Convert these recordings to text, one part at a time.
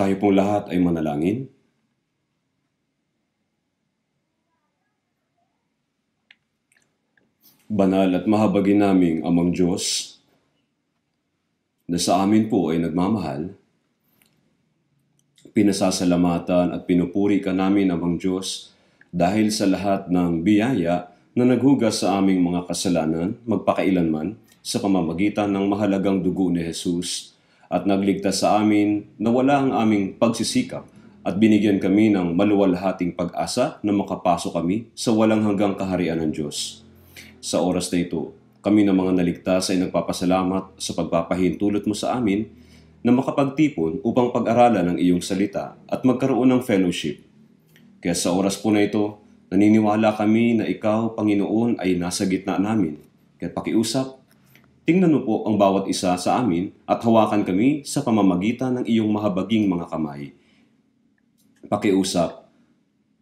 Tayo pong lahat ay manalangin. Banal at mahabagin naming amang Diyos na sa amin po ay nagmamahal, pinasasalamatan at pinupuri ka namin amang Diyos dahil sa lahat ng biyaya na naghugas sa aming mga kasalanan magpakailanman sa pamamagitan ng mahalagang dugo ni Jesus at nagligtas sa amin na wala ang aming pagsisikap at binigyan kami ng maluwalhating pag-asa na makapasok kami sa walang hanggang kaharian ng Diyos. Sa oras na ito, kami ng mga naligtas ay nagpapasalamat sa pagpapahintulot mo sa amin na makapagtipon upang pag-aralan ang iyong salita at magkaroon ng fellowship. Kaya sa oras po na ito, naniniwala kami na ikaw, Panginoon, ay nasa gitna namin. Kaya pakiusap Tingnan mo po ang bawat isa sa amin at hawakan kami sa pamamagitan ng iyong mahabaging mga kamay. Pakiusap,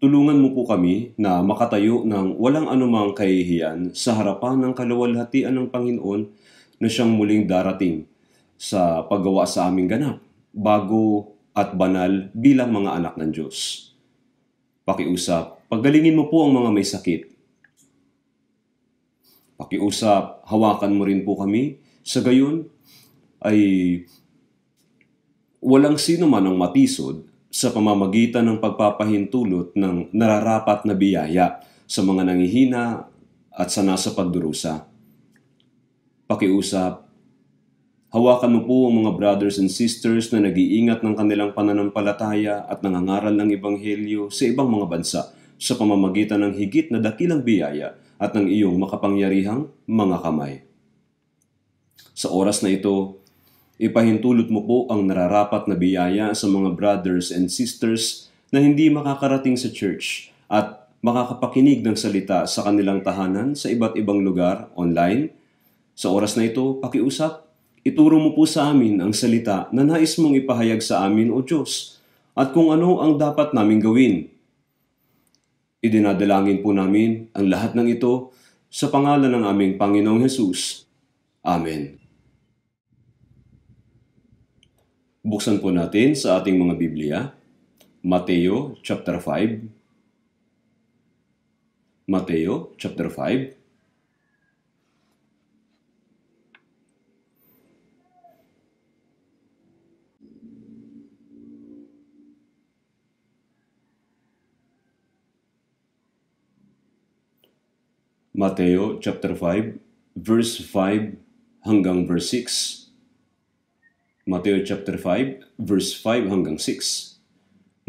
tulungan mo po kami na makatayo ng walang anumang kahihiyan sa harapan ng kaluwalhatian ng Panginoon na siyang muling darating sa paggawa sa aming ganap, bago at banal bilang mga anak ng Diyos. Pakiusap, pagalingin mo po ang mga may sakit pakiusap, hawakan mo rin po kami. Sa gayon, ay walang sino man ang matisod sa pamamagitan ng pagpapahintulot ng nararapat na biyaya sa mga nangihina at sa nasa pagdurusa. Pakiusap, hawakan mo po ang mga brothers and sisters na nag-iingat ng kanilang pananampalataya at nangangaral ng Ebanghelyo sa ibang mga bansa sa pamamagitan ng higit na dakilang biyaya at ng iyong makapangyarihang mga kamay. Sa oras na ito, ipahintulot mo po ang nararapat na biyaya sa mga brothers and sisters na hindi makakarating sa church at makakapakinig ng salita sa kanilang tahanan sa iba't ibang lugar online. Sa oras na ito, pakiusap, ituro mo po sa amin ang salita na nais mong ipahayag sa amin o Diyos at kung ano ang dapat naming gawin Idinadalangin po namin ang lahat ng ito sa pangalan ng aming Panginoong Hesus. Amen. Buksan po natin sa ating mga Biblia. Mateo chapter 5. Mateo chapter 5 Mateo chapter 5 verse 5 hanggang verse 6. Mateo chapter 5 verse 5 hanggang 6.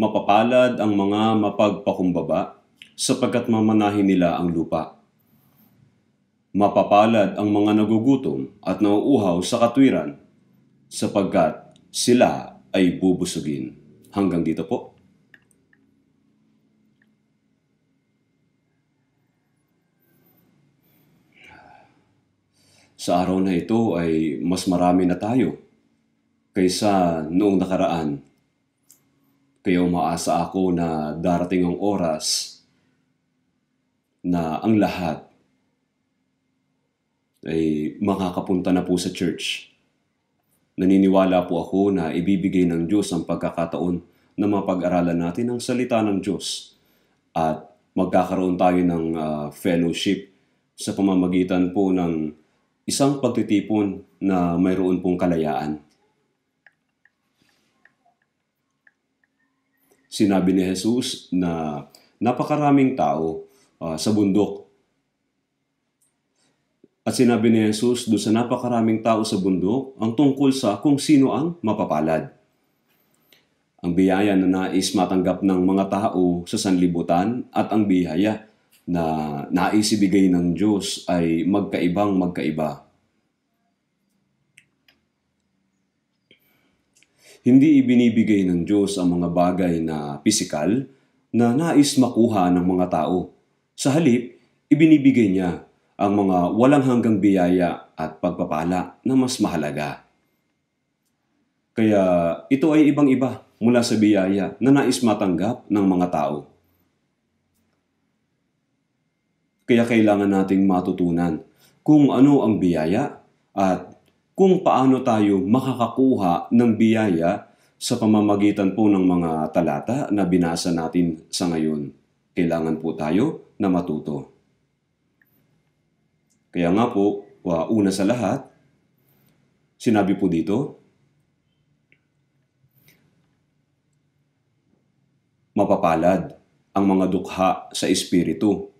Mapapalad ang mga mapagpakumbaba sapagkat mamanahin nila ang lupa. Mapapalad ang mga nagugutom at nauuhaw sa katwiran sapagkat sila ay bubusugin. Hanggang dito po. Sa araw na ito ay mas marami na tayo kaysa noong nakaraan. Kaya umaasa ako na darating ang oras na ang lahat ay makakapunta na po sa church. Naniniwala po ako na ibibigay ng Diyos ang pagkakataon na mapag-aralan natin ang salita ng Diyos at magkakaroon tayo ng uh, fellowship sa pamamagitan po ng Isang pagtitipon na mayroon pong kalayaan. Sinabi ni Jesus na napakaraming tao uh, sa bundok. At sinabi ni Jesus doon sa napakaraming tao sa bundok ang tungkol sa kung sino ang mapapalad. Ang biyaya na nais matanggap ng mga tao sa sanlibutan at ang biyaya na nais ibigay ng Diyos ay magkaibang magkaiba. Hindi ibinibigay ng Diyos ang mga bagay na pisikal na nais makuha ng mga tao. Sa halip, ibinibigay niya ang mga walang hanggang biyaya at pagpapala na mas mahalaga. Kaya ito ay ibang-iba mula sa biyaya na nais matanggap ng mga tao. Kaya kailangan nating matutunan kung ano ang biyaya at kung paano tayo makakakuha ng biyaya sa pamamagitan po ng mga talata na binasa natin sa ngayon. Kailangan po tayo na matuto. Kaya nga po, una sa lahat, sinabi po dito, mapapalad ang mga dukha sa espiritu.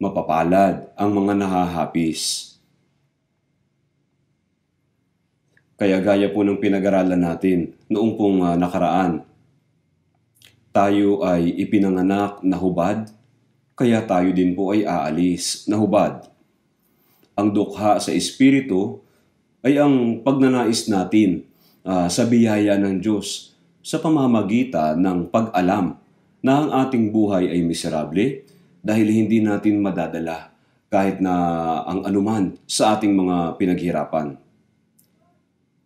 Mapapalad ang mga nahahapis Kaya gaya po ng pinag-aralan natin noong pong uh, nakaraan, tayo ay ipinanganak na hubad, kaya tayo din po ay aalis na hubad. Ang dukha sa Espiritu ay ang pagnanais natin uh, sa biyaya ng Diyos sa pamamagitan ng pag-alam na ang ating buhay ay miserable dahil hindi natin madadala kahit na ang anuman sa ating mga pinaghirapan.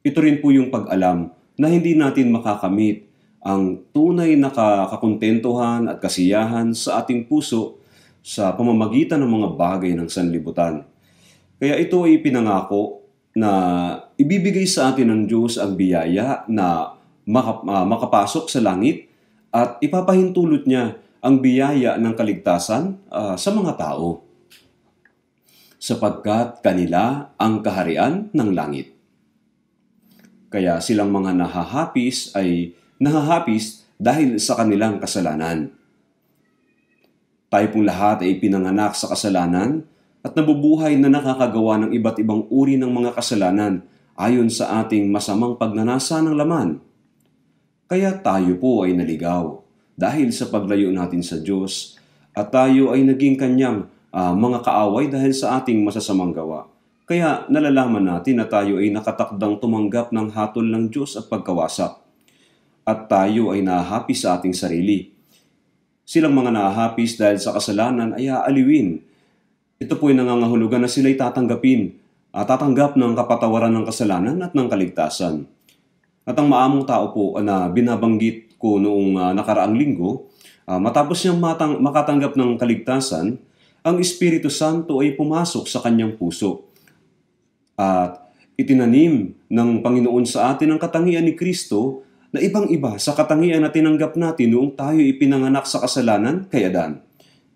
Ito rin po yung pag-alam na hindi natin makakamit ang tunay na kakontentuhan at kasiyahan sa ating puso sa pamamagitan ng mga bagay ng sanlibutan. Kaya ito ay pinangako na ibibigay sa atin ng Diyos ang biyaya na ah, makapasok sa langit at ipapahintulot niya ang biyaya ng kaligtasan uh, sa mga tao sapagkat kanila ang kaharian ng langit. Kaya silang mga nahahapis ay nahahapis dahil sa kanilang kasalanan. Tayo pong lahat ay pinanganak sa kasalanan at nabubuhay na nakakagawa ng iba't ibang uri ng mga kasalanan ayon sa ating masamang pagnanasa ng laman. Kaya tayo po ay naligaw dahil sa paglayo natin sa Diyos at tayo ay naging kanyang uh, mga kaaway dahil sa ating masasamang gawa. Kaya nalalaman natin na tayo ay nakatakdang tumanggap ng hatol ng Diyos at pagkawasa. At tayo ay nahahapis sa ating sarili. Silang mga nahahapis dahil sa kasalanan ay aaliwin. Ito po'y nangangahulugan na sila'y tatanggapin at tatanggap ng kapatawaran ng kasalanan at ng kaligtasan. At ang maamong tao po na binabanggit ko noong ah, nakaraang linggo, ah, matapos niyang matang- makatanggap ng kaligtasan, ang Espiritu Santo ay pumasok sa kanyang puso at itinanim ng Panginoon sa atin ang katangian ni Kristo na ibang-iba sa katangian na tinanggap natin noong tayo ipinanganak sa kasalanan kay Adan.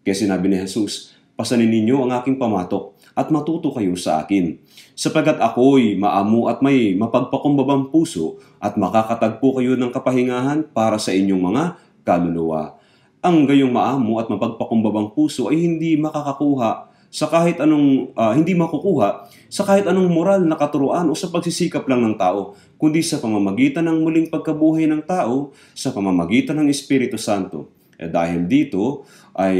Kaya sinabi ni Jesus, Pasanin ninyo ang aking pamatok at matuto kayo sa akin, sapagat ako'y maamo at may mapagpakumbabang puso at makakatagpo kayo ng kapahingahan para sa inyong mga kaluluwa. Ang gayong maamo at mapagpakumbabang puso ay hindi makakakuha sa kahit anong uh, hindi makukuha sa kahit anong moral na katuruan o sa pagsisikap lang ng tao, kundi sa pamamagitan ng muling pagkabuhay ng tao sa pamamagitan ng Espiritu Santo. Eh dahil dito ay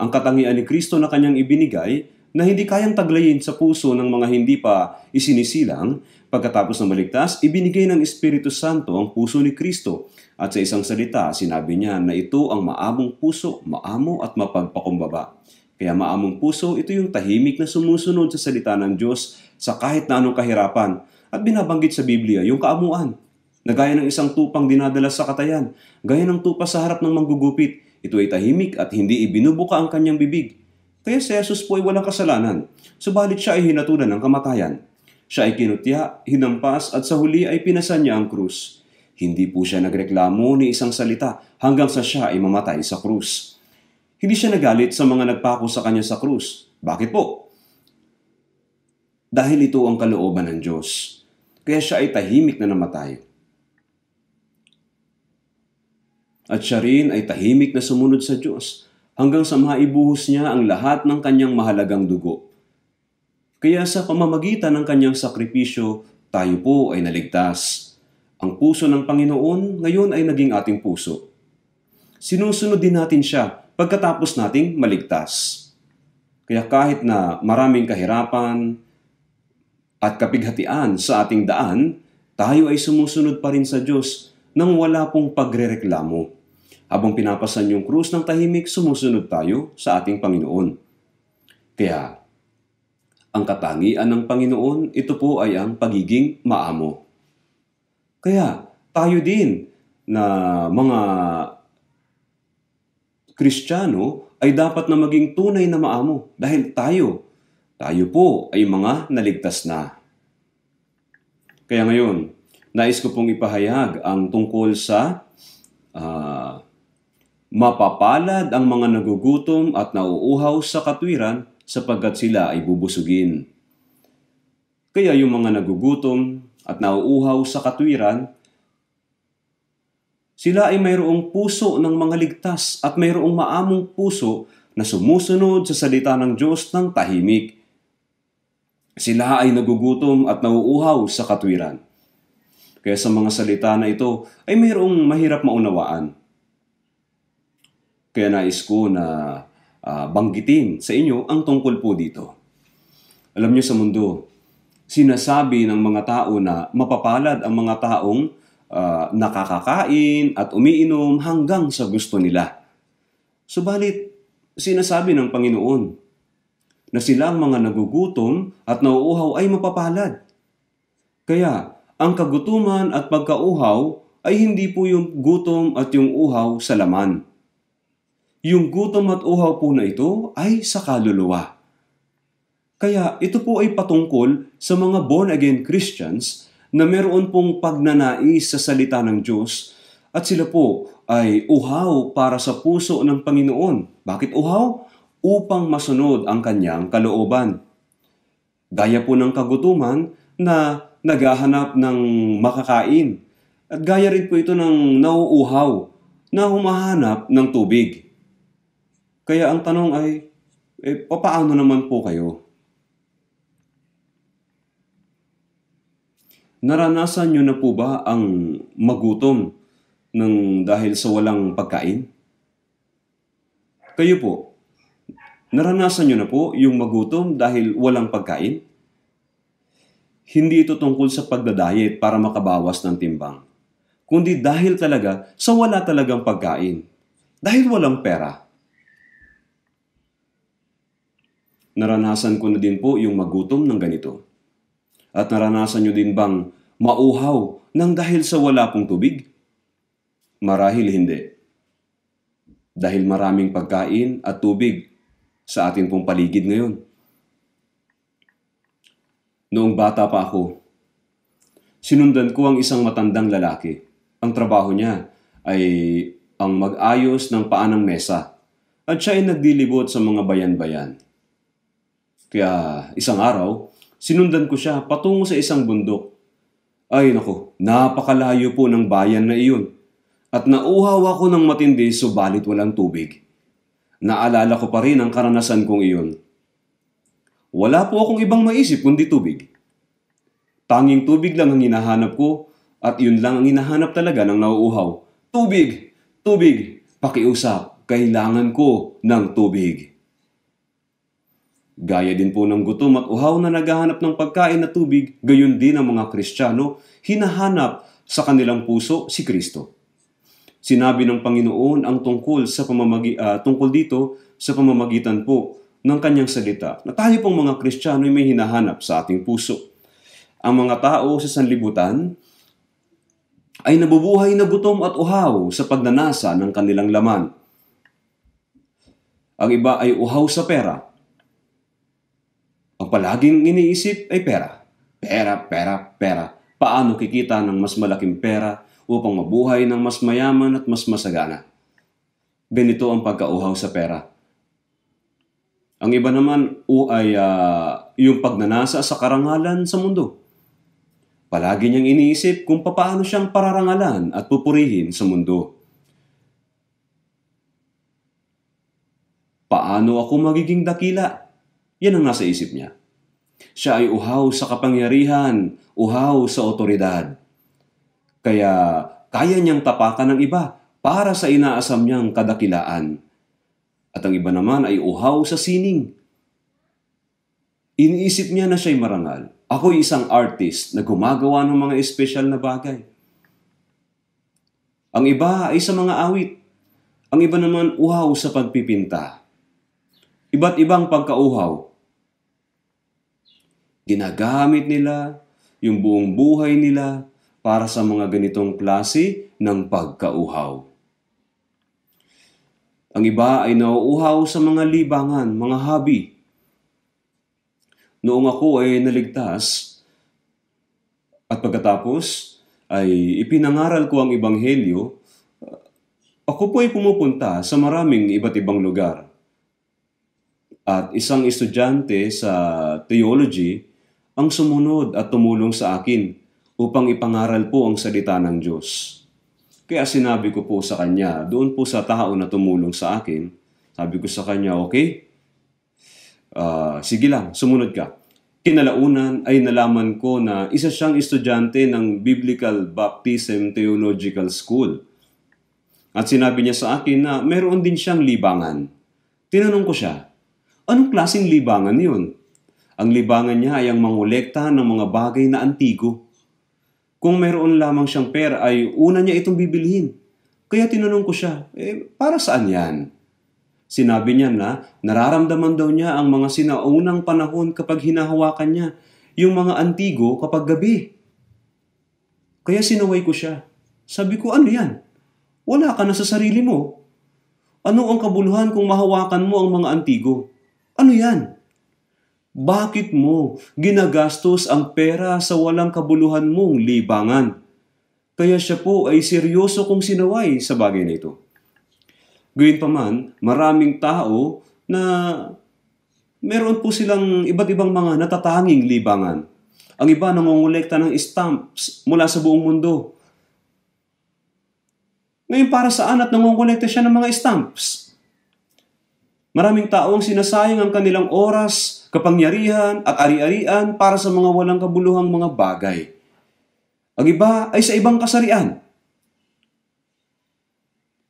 ang katangian ni Kristo na kanyang ibinigay na hindi kayang taglayin sa puso ng mga hindi pa isinisilang, pagkatapos ng maligtas, ibinigay ng Espiritu Santo ang puso ni Kristo. At sa isang salita, sinabi niya na ito ang maamong puso, maamo at mapagpakumbaba. Kaya maamong puso, ito yung tahimik na sumusunod sa salita ng Diyos sa kahit na anong kahirapan. At binabanggit sa Biblia yung kaamuan, na gaya ng isang tupang dinadala sa katayan, gaya ng tupa sa harap ng manggugupit, ito ay tahimik at hindi ibinubuka ang kanyang bibig. Kaya si Jesus po ay walang kasalanan, subalit siya ay hinatulan ng kamatayan. Siya ay kinutya, hinampas at sa huli ay pinasan niya ang krus. Hindi po siya nagreklamo ni isang salita hanggang sa siya ay mamatay sa krus. Hindi siya nagalit sa mga nagpako sa kanya sa krus. Bakit po? Dahil ito ang kalooban ng Diyos. Kaya siya ay tahimik na namatay. At siya rin ay tahimik na sumunod sa Diyos hanggang sa maibuhos niya ang lahat ng kanyang mahalagang dugo. Kaya sa pamamagitan ng kanyang sakripisyo, tayo po ay naligtas. Ang puso ng Panginoon ngayon ay naging ating puso. Sinusunod din natin siya pagkatapos nating maligtas. Kaya kahit na maraming kahirapan at kapighatian sa ating daan, tayo ay sumusunod pa rin sa Diyos nang wala pong pagrereklamo. Habang pinapasan yung krus ng tahimik, sumusunod tayo sa ating Panginoon. Kaya, ang katangian ng Panginoon, ito po ay ang pagiging maamo. Kaya, tayo din na mga Kristiyano ay dapat na maging tunay na maamo dahil tayo, tayo po ay mga naligtas na. Kaya ngayon, nais ko pong ipahayag ang tungkol sa uh, mapapalad ang mga nagugutom at nauuhaw sa katwiran sapagkat sila ay bubusugin. Kaya yung mga nagugutom at nauuhaw sa katwiran sila ay mayroong puso ng mga ligtas at mayroong maamong puso na sumusunod sa salita ng Diyos ng tahimik. Sila ay nagugutom at nauuhaw sa katwiran. Kaya sa mga salita na ito ay mayroong mahirap maunawaan. Kaya nais ko na uh, banggitin sa inyo ang tungkol po dito. Alam niyo sa mundo, sinasabi ng mga tao na mapapalad ang mga taong uh, nakakakain at umiinom hanggang sa gusto nila. Subalit, sinasabi ng Panginoon na sila ang mga nagugutom at nauuhaw ay mapapalad. Kaya, ang kagutuman at pagkauhaw ay hindi po yung gutom at yung uhaw sa laman. Yung gutom at uhaw po na ito ay sa kaluluwa. Kaya ito po ay patungkol sa mga born-again Christians na meron pong pagnanais sa salita ng Diyos at sila po ay uhaw para sa puso ng Panginoon. Bakit uhaw? Upang masunod ang kanyang kalooban. Gaya po ng kagutuman na naghahanap ng makakain. At gaya rin po ito ng nauuhaw na humahanap ng tubig. Kaya ang tanong ay, eh, papaano naman po kayo? Naranasan nyo na po ba ang magutom ng dahil sa walang pagkain? Kayo po, naranasan nyo na po yung magutom dahil walang pagkain? Hindi ito tungkol sa pagdadayet para makabawas ng timbang, kundi dahil talaga sa wala talagang pagkain, dahil walang pera. Naranasan ko na din po yung magutom ng ganito. At naranasan niyo din bang mauhaw ng dahil sa wala pong tubig? Marahil hindi. Dahil maraming pagkain at tubig sa atin pong paligid ngayon. Noong bata pa ako, sinundan ko ang isang matandang lalaki. Ang trabaho niya ay ang mag-ayos ng paanang mesa at siya ay nagdilibot sa mga bayan-bayan. Kaya isang araw, sinundan ko siya patungo sa isang bundok. Ay nako, napakalayo po ng bayan na iyon. At nauhaw ako ng matindi subalit walang tubig. Naalala ko pa rin ang karanasan kong iyon. Wala po akong ibang maisip kundi tubig. Tanging tubig lang ang hinahanap ko at yun lang ang hinahanap talaga ng nauuhaw. Tubig! Tubig! Pakiusap! Kailangan ko ng tubig! Gaya din po ng gutom at uhaw na naghahanap ng pagkain at tubig, gayon din ang mga Kristiyano hinahanap sa kanilang puso si Kristo. Sinabi ng Panginoon ang tungkol sa pamamagi uh, tungkol dito sa pamamagitan po ng kanyang salita na tayo pong mga Kristiyano ay may hinahanap sa ating puso. Ang mga tao sa sanlibutan ay nabubuhay na gutom at uhaw sa pagnanasa ng kanilang laman. Ang iba ay uhaw sa pera, palaging iniisip ay pera. Pera, pera, pera. Paano kikita ng mas malaking pera upang mabuhay ng mas mayaman at mas masagana? Ganito ang pagkauhaw sa pera. Ang iba naman o ay uh, yung pagnanasa sa karangalan sa mundo. Palagi niyang iniisip kung paano siyang pararangalan at pupurihin sa mundo. Paano ako magiging dakila? Yan ang nasa isip niya. Siya ay uhaw sa kapangyarihan, uhaw sa otoridad. Kaya kaya niyang tapakan ng iba para sa inaasam niyang kadakilaan. At ang iba naman ay uhaw sa sining. Iniisip niya na siya'y marangal. Ako'y isang artist na gumagawa ng mga espesyal na bagay. Ang iba ay sa mga awit. Ang iba naman uhaw sa pagpipinta. Iba't ibang pagkauhaw Ginagamit nila yung buong buhay nila para sa mga ganitong klase ng pagkauhaw. Ang iba ay nauuhaw sa mga libangan, mga hobby. Noong ako ay naligtas at pagkatapos ay ipinangaral ko ang Ebanghelyo, ako po ay pumupunta sa maraming iba't ibang lugar. At isang estudyante sa theology ang sumunod at tumulong sa akin upang ipangaral po ang salita ng Diyos. Kaya sinabi ko po sa kanya, doon po sa tao na tumulong sa akin, sabi ko sa kanya, okay, uh, sige lang, sumunod ka. Kinalaunan ay nalaman ko na isa siyang estudyante ng Biblical Baptism Theological School. At sinabi niya sa akin na meron din siyang libangan. Tinanong ko siya, anong klaseng libangan yun? Ang libangan niya ay ang mangolekta ng mga bagay na antigo. Kung meron lamang siyang pera ay una niya itong bibilihin. Kaya tinanong ko siya, eh para saan yan? Sinabi niya na nararamdaman daw niya ang mga sinaunang panahon kapag hinahawakan niya yung mga antigo kapag gabi. Kaya sinaway ko siya. Sabi ko, ano yan? Wala ka na sa sarili mo. Ano ang kabuluhan kung mahawakan mo ang mga antigo? Ano yan? Bakit mo ginagastos ang pera sa walang kabuluhan mong libangan? Kaya siya po ay seryoso kong sinaway sa bagay na ito. Gayunpaman, maraming tao na meron po silang iba't ibang mga natatanging libangan. Ang iba nangongolekta ng stamps mula sa buong mundo. Ngayon para saan at nangongolekta siya ng mga stamps? Maraming tao ang sinasayang ang kanilang oras, kapangyarihan at ari-arian para sa mga walang kabuluhang mga bagay. Ang iba ay sa ibang kasarian.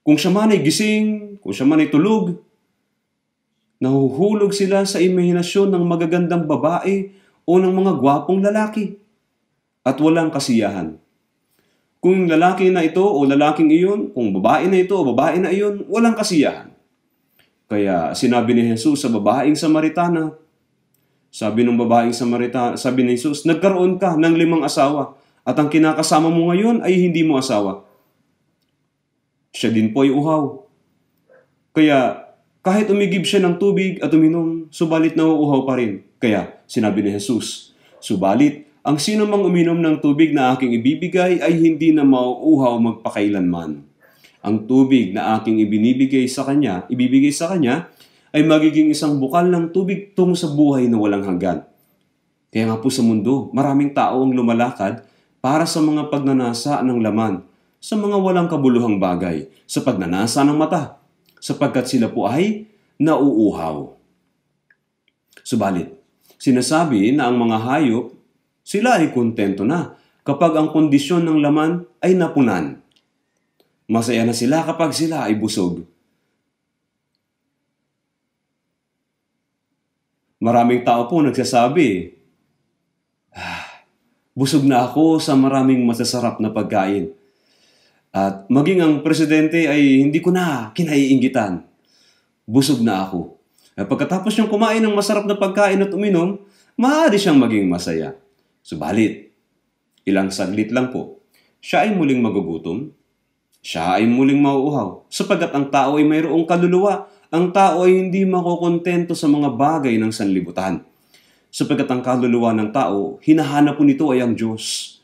Kung siya man ay gising, kung siya man ay tulog, nahuhulog sila sa imahinasyon ng magagandang babae o ng mga gwapong lalaki at walang kasiyahan. Kung lalaki na ito o lalaking iyon, kung babae na ito o babae na iyon, walang kasiyahan. Kaya sinabi ni Jesus sa babaeng Samaritana, sabi ng babaeng Samaritana, sabi ni Jesus, nagkaroon ka ng limang asawa at ang kinakasama mo ngayon ay hindi mo asawa. Siya din po ay uhaw. Kaya kahit umigib siya ng tubig at uminom, subalit nauuhaw pa rin. Kaya sinabi ni Jesus, Subalit, ang sino mang uminom ng tubig na aking ibibigay ay hindi na mauuhaw magpakailanman. Ang tubig na aking ibinibigay sa kanya, ibibigay sa kanya, ay magiging isang bukal ng tubig tungo sa buhay na walang hanggan. Kaya nga po sa mundo, maraming tao ang lumalakad para sa mga pagnanasa ng laman, sa mga walang kabuluhang bagay, sa pagnanasa ng mata, sapagkat sila po ay nauuhaw. Subalit, sinasabi na ang mga hayop, sila ay kontento na kapag ang kondisyon ng laman ay napunan. Masaya na sila kapag sila ay busog. Maraming tao po nagsasabi, ah, busog na ako sa maraming masasarap na pagkain. At maging ang presidente ay hindi ko na kinaiingitan. Busog na ako. At pagkatapos niyang kumain ng masarap na pagkain at uminom, maaari siyang maging masaya. Subalit, ilang saglit lang po, siya ay muling magugutom siya ay muling mauuhaw, sapagat ang tao ay mayroong kaluluwa, ang tao ay hindi makokontento sa mga bagay ng sanlibutan. Sapagat ang kaluluwa ng tao, hinahanap po nito ay ang Diyos.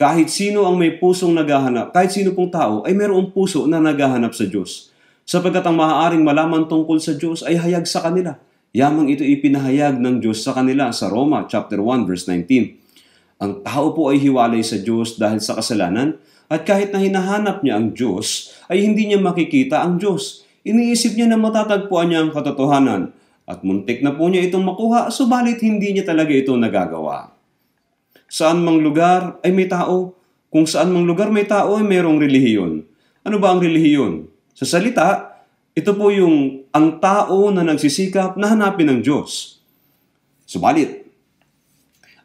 Kahit sino ang may pusong naghahanap, kahit sino pong tao ay mayroong puso na naghahanap sa Diyos. Sapagat ang maaaring malaman tungkol sa Diyos ay hayag sa kanila. Yamang ito ipinahayag ng Diyos sa kanila sa Roma chapter 1 verse 19. Ang tao po ay hiwalay sa Diyos dahil sa kasalanan, at kahit na hinahanap niya ang Diyos, ay hindi niya makikita ang Diyos. Iniisip niya na matatagpuan niya ang katotohanan at muntik na po niya itong makuha, subalit hindi niya talaga ito nagagawa. Saan mang lugar ay may tao. Kung saan mang lugar may tao ay mayroong relihiyon. Ano ba ang relihiyon? Sa salita, ito po yung ang tao na nagsisikap na hanapin ang Diyos. Subalit,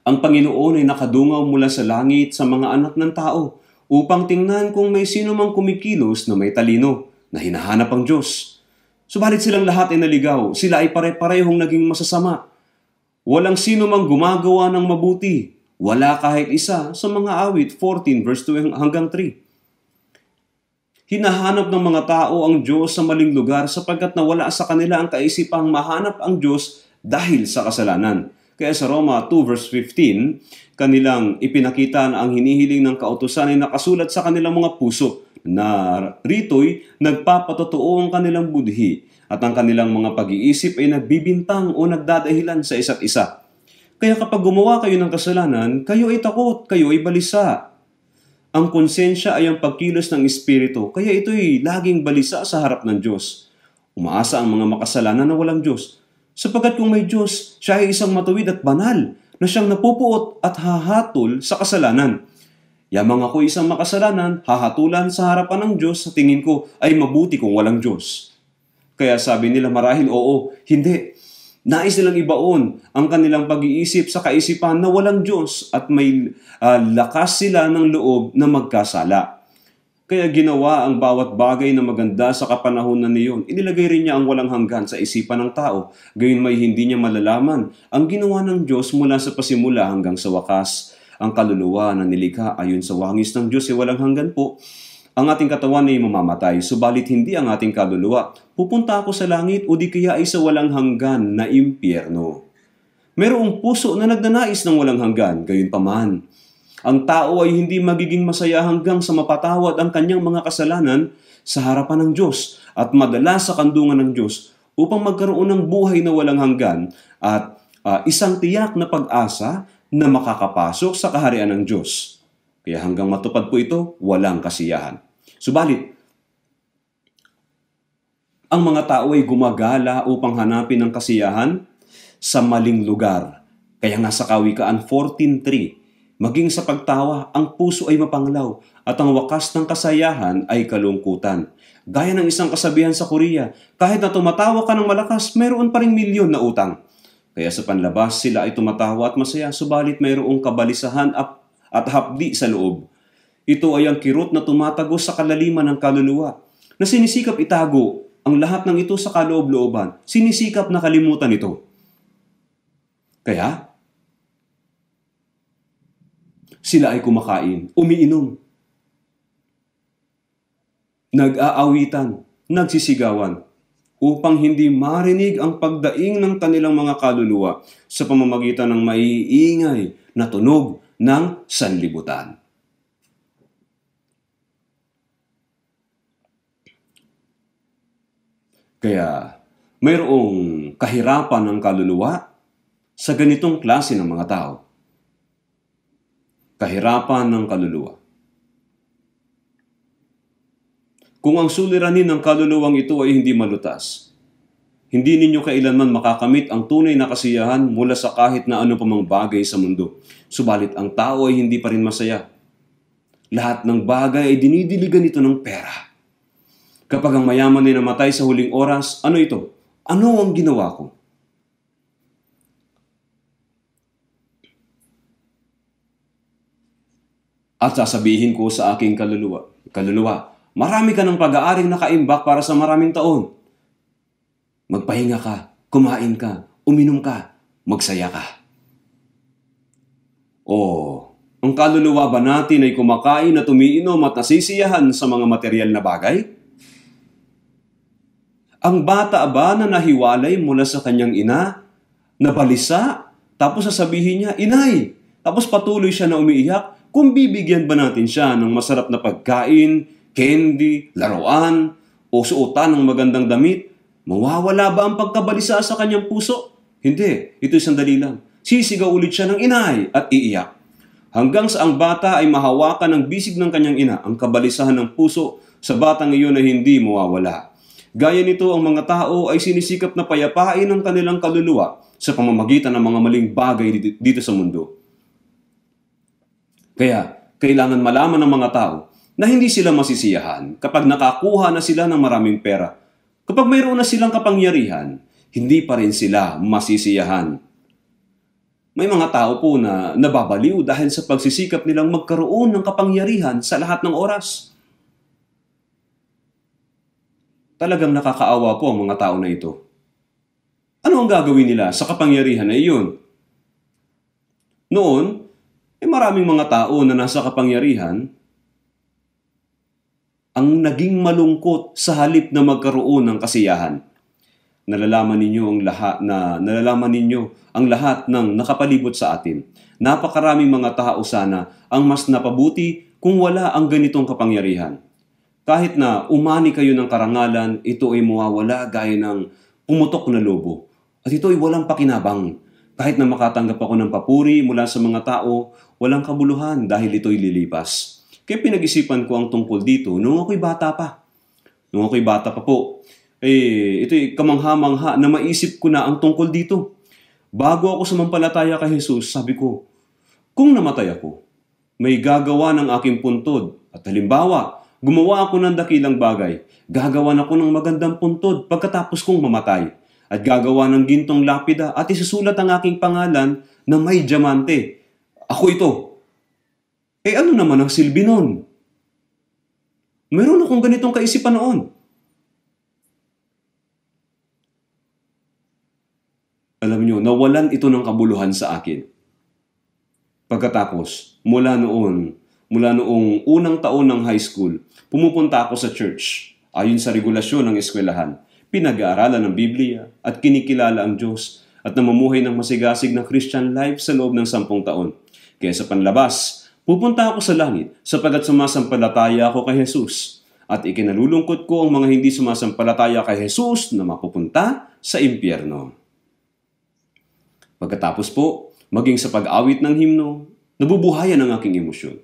ang Panginoon ay nakadungaw mula sa langit sa mga anak ng tao upang tingnan kung may sino mang kumikilos na may talino na hinahanap ang Diyos. Subalit silang lahat ay naligaw, sila ay pare-parehong naging masasama. Walang sino mang gumagawa ng mabuti, wala kahit isa sa mga awit 14 verse 2 hanggang 3. Hinahanap ng mga tao ang Diyos sa maling lugar sapagkat nawala sa kanila ang kaisipang mahanap ang Diyos dahil sa kasalanan. Kaya sa Roma 2 verse 15, kanilang ipinakita na ang hinihiling ng kautosan ay nakasulat sa kanilang mga puso na rito'y nagpapatotoo ang kanilang budhi at ang kanilang mga pag-iisip ay nagbibintang o nagdadahilan sa isa't isa. Kaya kapag gumawa kayo ng kasalanan, kayo ay takot, kayo ay balisa. Ang konsensya ay ang pagkilos ng Espiritu, kaya ito'y laging balisa sa harap ng Diyos. Umaasa ang mga makasalanan na walang Diyos sapagkat kung may Diyos, siya ay isang matuwid at banal na siyang napupuot at hahatol sa kasalanan. Yamang ako isang makasalanan, hahatulan sa harapan ng Diyos sa tingin ko ay mabuti kung walang Diyos. Kaya sabi nila marahil oo, hindi. Nais nilang ibaon ang kanilang pag-iisip sa kaisipan na walang Diyos at may uh, lakas sila ng loob na magkasala. Kaya ginawa ang bawat bagay na maganda sa kapanahonan niyon. Inilagay rin niya ang walang hanggan sa isipan ng tao. Gayon may hindi niya malalaman ang ginawa ng Diyos mula sa pasimula hanggang sa wakas. Ang kaluluwa na nilikha ayon sa wangis ng Diyos ay walang hanggan po. Ang ating katawan ay mamamatay, subalit hindi ang ating kaluluwa. Pupunta ako sa langit o di kaya ay sa walang hanggan na impyerno. Merong puso na nagnanais ng walang hanggan, gayon paman ang tao ay hindi magiging masaya hanggang sa mapatawad ang kanyang mga kasalanan sa harapan ng Diyos at madala sa kandungan ng Diyos upang magkaroon ng buhay na walang hanggan at uh, isang tiyak na pag-asa na makakapasok sa kaharian ng Diyos. Kaya hanggang matupad po ito, walang kasiyahan. Subalit, ang mga tao ay gumagala upang hanapin ang kasiyahan sa maling lugar. Kaya nga sa Kawikaan 14.3, Maging sa pagtawa, ang puso ay mapanglaw at ang wakas ng kasayahan ay kalungkutan. Gaya ng isang kasabihan sa Korea, kahit na tumatawa ka ng malakas, mayroon pa ring milyon na utang. Kaya sa panlabas, sila ay tumatawa at masaya, subalit mayroong kabalisahan at hapdi sa loob. Ito ay ang kirot na tumatago sa kalaliman ng kaluluwa, na sinisikap itago ang lahat ng ito sa kaloob-looban, sinisikap na kalimutan ito. Kaya, sila ay kumakain, umiinom, nag-aawitan, nagsisigawan, upang hindi marinig ang pagdaing ng kanilang mga kaluluwa sa pamamagitan ng maiingay na tunog ng sanlibutan. Kaya mayroong kahirapan ng kaluluwa sa ganitong klase ng mga tao. Kahirapan ng kaluluwa. Kung ang suliranin ng kaluluwang ito ay hindi malutas, hindi ninyo kailanman makakamit ang tunay na kasiyahan mula sa kahit na ano pamang bagay sa mundo. Subalit ang tao ay hindi pa rin masaya. Lahat ng bagay ay dinidiligan ito ng pera. Kapag ang mayaman ay namatay sa huling oras, ano ito? Ano ang ginawa ko? At sasabihin ko sa aking kaluluwa, kaluluwa, marami ka ng pag-aaring nakaimbak para sa maraming taon. Magpahinga ka, kumain ka, uminom ka, magsaya ka. Oh, ang kaluluwa ba natin ay kumakain at umiinom at nasisiyahan sa mga material na bagay? Ang bata ba na nahiwalay mula sa kanyang ina, nabalisa, tapos sasabihin niya, Inay! Tapos patuloy siya na umiiyak, kung bibigyan ba natin siya ng masarap na pagkain, candy, laruan, o suotan ng magandang damit, mawawala ba ang pagkabalisa sa kanyang puso? Hindi, ito'y isang lang. Sisigaw ulit siya ng inay at iiyak. Hanggang sa ang bata ay mahawakan ng bisig ng kanyang ina, ang kabalisahan ng puso sa batang iyon ay hindi mawawala. Gaya nito, ang mga tao ay sinisikap na payapain ang kanilang kaluluwa sa pamamagitan ng mga maling bagay dito sa mundo. Kaya, kailangan malaman ng mga tao na hindi sila masisiyahan kapag nakakuha na sila ng maraming pera. Kapag mayroon na silang kapangyarihan, hindi pa rin sila masisiyahan. May mga tao po na nababaliw dahil sa pagsisikap nilang magkaroon ng kapangyarihan sa lahat ng oras. Talagang nakakaawa po ang mga tao na ito. Ano ang gagawin nila sa kapangyarihan na iyon? Noon, eh maraming mga tao na nasa kapangyarihan ang naging malungkot sa halip na magkaroon ng kasiyahan. Nalalaman ninyo ang lahat na nalalaman ninyo ang lahat ng nakapalibot sa atin. Napakaraming mga tao sana ang mas napabuti kung wala ang ganitong kapangyarihan. Kahit na umani kayo ng karangalan, ito ay mawawala gaya ng pumutok na lobo. At ito ay walang pakinabang. Kahit na makatanggap ako ng papuri mula sa mga tao, walang kabuluhan dahil ito'y lilipas. Kaya pinag-isipan ko ang tungkol dito noong ako'y bata pa. Noong ako'y bata pa po, eh, ito'y kamangha-mangha na maisip ko na ang tungkol dito. Bago ako sumampalataya kay Jesus, sabi ko, kung namatay ako, may gagawa ng aking puntod. At halimbawa, gumawa ako ng dakilang bagay, gagawan ako ng magandang puntod pagkatapos kong mamatay at gagawa ng gintong lapida at isusulat ang aking pangalan na may diamante. Ako ito. Eh ano naman ang silbi nun? Meron akong ganitong kaisipan noon. Alam nyo, nawalan ito ng kabuluhan sa akin. Pagkatapos, mula noon, mula noong unang taon ng high school, pumupunta ako sa church ayon sa regulasyon ng eskwelahan pinag-aaralan ng Biblia at kinikilala ang Diyos at namumuhay ng masigasig na Christian life sa loob ng sampung taon. Kaya sa panlabas, pupunta ako sa langit sapagat sumasampalataya ako kay Jesus at ikinalulungkot ko ang mga hindi sumasampalataya kay Jesus na mapupunta sa impyerno. Pagkatapos po, maging sa pag-awit ng himno, nabubuhayan ang aking emosyon.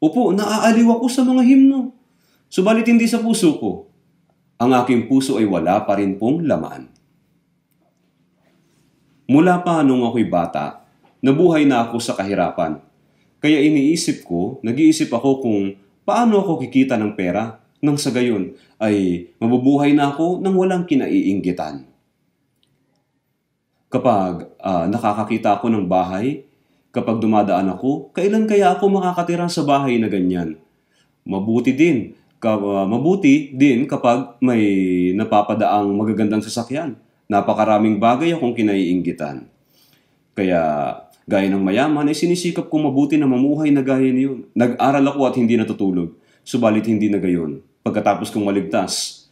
Opo, naaaliw ako sa mga himno. Subalit hindi sa puso ko ang aking puso ay wala pa rin pong laman. Mula pa nung ako'y bata, nabuhay na ako sa kahirapan. Kaya iniisip ko, nag-iisip ako kung paano ako kikita ng pera nang sa gayon ay mabubuhay na ako nang walang kinaiinggitan. Kapag uh, nakakakita ako ng bahay, kapag dumadaan ako, kailan kaya ako makakatira sa bahay na ganyan? Mabuti din Ah, mabuti din kapag may napapadaang magagandang sasakyan. Napakaraming bagay akong kinaiinggitan. Kaya gaya ng mayaman ay sinisikap kong mabuti na mamuhay na gaya niyon. Nag-aral ako at hindi natutulog, subalit hindi na gayon. Pagkatapos kong maligtas,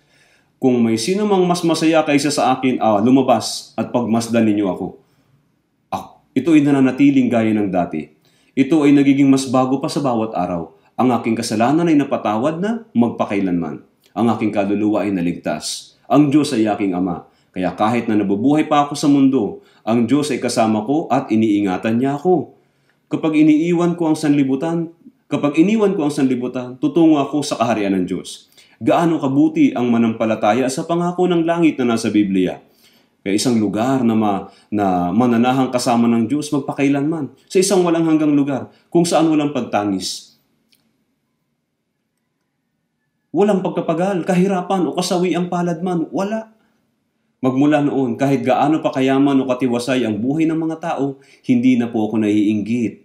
kung may sino mang mas masaya kaysa sa akin, ah, lumabas at pagmasdan ninyo ako. Ah, ito ay nananatiling gaya ng dati. Ito ay nagiging mas bago pa sa bawat araw ang aking kasalanan ay napatawad na magpakailanman. Ang aking kaluluwa ay naligtas. Ang Diyos ay aking Ama. Kaya kahit na nabubuhay pa ako sa mundo, ang Diyos ay kasama ko at iniingatan niya ako. Kapag iniiwan ko ang sanlibutan, kapag iniwan ko ang sanlibutan, tutungo ako sa kaharian ng Diyos. Gaano kabuti ang manampalataya sa pangako ng langit na nasa Biblia. Kaya isang lugar na, ma, na mananahang kasama ng Diyos magpakailanman. Sa isang walang hanggang lugar kung saan walang pagtangis. Walang pagkapagal, kahirapan o kasawi ang palad man, wala. Magmula noon, kahit gaano pa kayaman o katiwasay ang buhay ng mga tao, hindi na po ako naiinggit.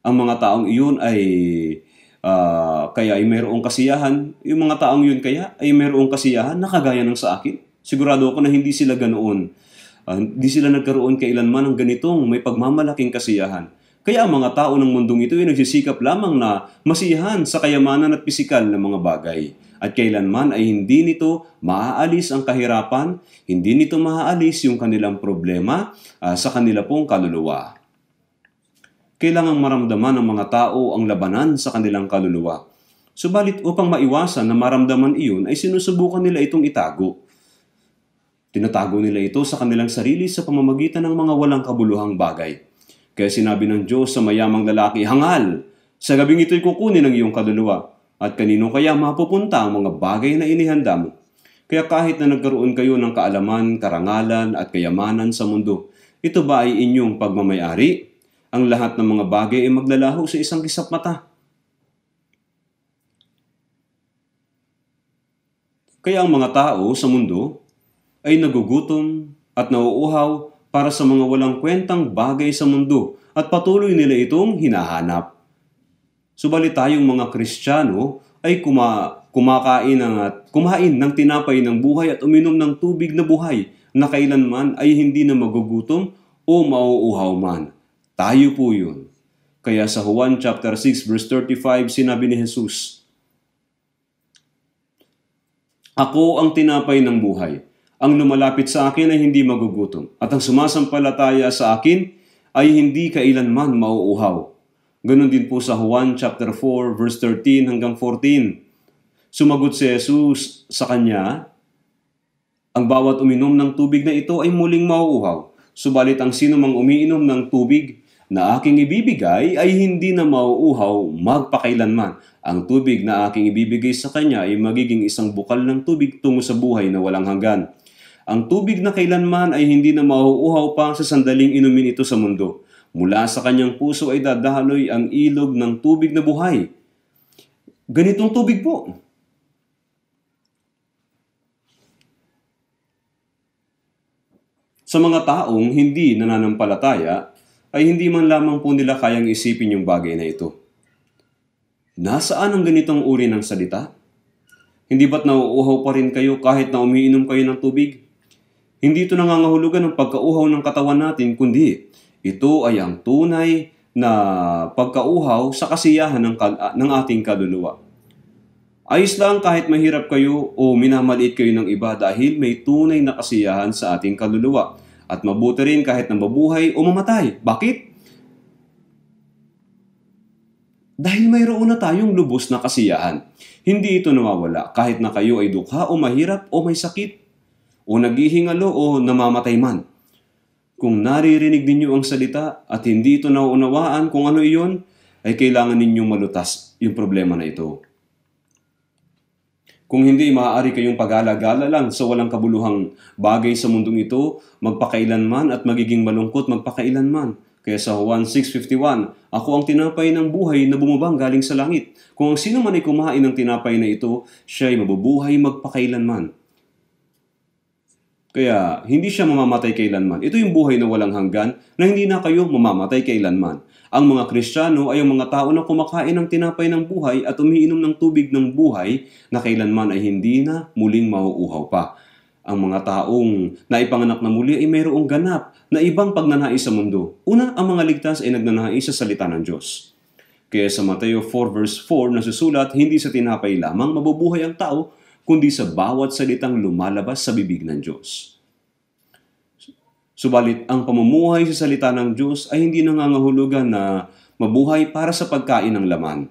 Ang mga taong iyon ay uh, kaya ay mayroong kasiyahan. Yung mga taong yun kaya ay mayroong kasiyahan na kagaya ng sa akin. Sigurado ako na hindi sila ganoon. Uh, hindi sila nagkaroon kailanman ng ganitong may pagmamalaking kasiyahan. Kaya ang mga tao ng mundong ito ay nagsisikap lamang na masiyahan sa kayamanan at pisikal na mga bagay at kailanman ay hindi nito maaalis ang kahirapan, hindi nito maaalis yung kanilang problema uh, sa kanila pong kaluluwa. Kailangang maramdaman ng mga tao ang labanan sa kanilang kaluluwa. Subalit upang maiwasan na maramdaman iyon ay sinusubukan nila itong itago. Tinatago nila ito sa kanilang sarili sa pamamagitan ng mga walang kabuluhang bagay. Kaya sinabi ng Diyos sa mayamang lalaki, Hangal! Sa gabing ito'y kukunin ang iyong kaluluwa at kanino kaya mapupunta ang mga bagay na inihanda mo? Kaya kahit na nagkaroon kayo ng kaalaman, karangalan at kayamanan sa mundo, ito ba ay inyong pagmamayari? Ang lahat ng mga bagay ay maglalaho sa isang kisap mata. Kaya ang mga tao sa mundo ay nagugutom at nauuhaw para sa mga walang kwentang bagay sa mundo at patuloy nila itong hinahanap. Subalit tayong mga Kristiyano ay kuma, kumakain ng, at kumain ng tinapay ng buhay at uminom ng tubig na buhay na kailanman ay hindi na magugutom o mauuhaw man. Tayo po yun. Kaya sa Juan chapter 6 verse 35 sinabi ni Jesus, Ako ang tinapay ng buhay. Ang lumalapit sa akin ay hindi magugutom at ang sumasampalataya sa akin ay hindi kailanman mauuhaw. Ganon din po sa Juan chapter 4 verse 13 hanggang 14. Sumagot si Jesus sa kanya, ang bawat uminom ng tubig na ito ay muling mauuhaw. Subalit ang sino mang umiinom ng tubig na aking ibibigay ay hindi na mauuhaw magpakailanman. Ang tubig na aking ibibigay sa kanya ay magiging isang bukal ng tubig tungo sa buhay na walang hanggan. Ang tubig na kailanman ay hindi na mauuhaw pa sa sandaling inumin ito sa mundo Mula sa kanyang puso ay dadaloy ang ilog ng tubig na buhay. Ganitong tubig po. Sa mga taong hindi nananampalataya, ay hindi man lamang po nila kayang isipin yung bagay na ito. Nasaan ang ganitong uri ng salita? Hindi ba't nauuhaw pa rin kayo kahit na umiinom kayo ng tubig? Hindi ito nangangahulugan ng pagkauhaw ng katawan natin, kundi ito ay ang tunay na pagkauhaw sa kasiyahan ng, ah, ng ating kaluluwa. Ayos lang kahit mahirap kayo o minamaliit kayo ng iba dahil may tunay na kasiyahan sa ating kaluluwa. At mabuti rin kahit mabuhay o mamatay. Bakit? Dahil mayroon na tayong lubos na kasiyahan. Hindi ito nawawala kahit na kayo ay dukha o mahirap o may sakit o naghihingalo o namamatay man. Kung naririnig ninyo ang salita at hindi ito nauunawaan kung ano iyon, ay kailangan ninyong malutas yung problema na ito. Kung hindi, maaari kayong pag-alagala lang sa walang kabuluhang bagay sa mundong ito, magpakailanman at magiging malungkot magpakailanman. Kaya sa Juan 6.51, Ako ang tinapay ng buhay na bumabang galing sa langit. Kung ang sino man ay kumain ng tinapay na ito, siya ay mabubuhay magpakailanman. Kaya hindi siya mamamatay kailanman. Ito yung buhay na walang hanggan na hindi na kayo mamamatay kailanman. Ang mga Kristiyano ay ang mga tao na kumakain ng tinapay ng buhay at umiinom ng tubig ng buhay na kailanman ay hindi na muling mauuhaw pa. Ang mga taong naipanganak na muli ay mayroong ganap na ibang pagnanais sa mundo. Una, ang mga ligtas ay nagnanais sa salita ng Diyos. Kaya sa Mateo 4 verse 4 nasusulat, hindi sa tinapay lamang mabubuhay ang tao, kundi sa bawat salitang lumalabas sa bibig ng Diyos. Subalit, ang pamumuhay sa salita ng Diyos ay hindi nangangahulugan na mabuhay para sa pagkain ng laman.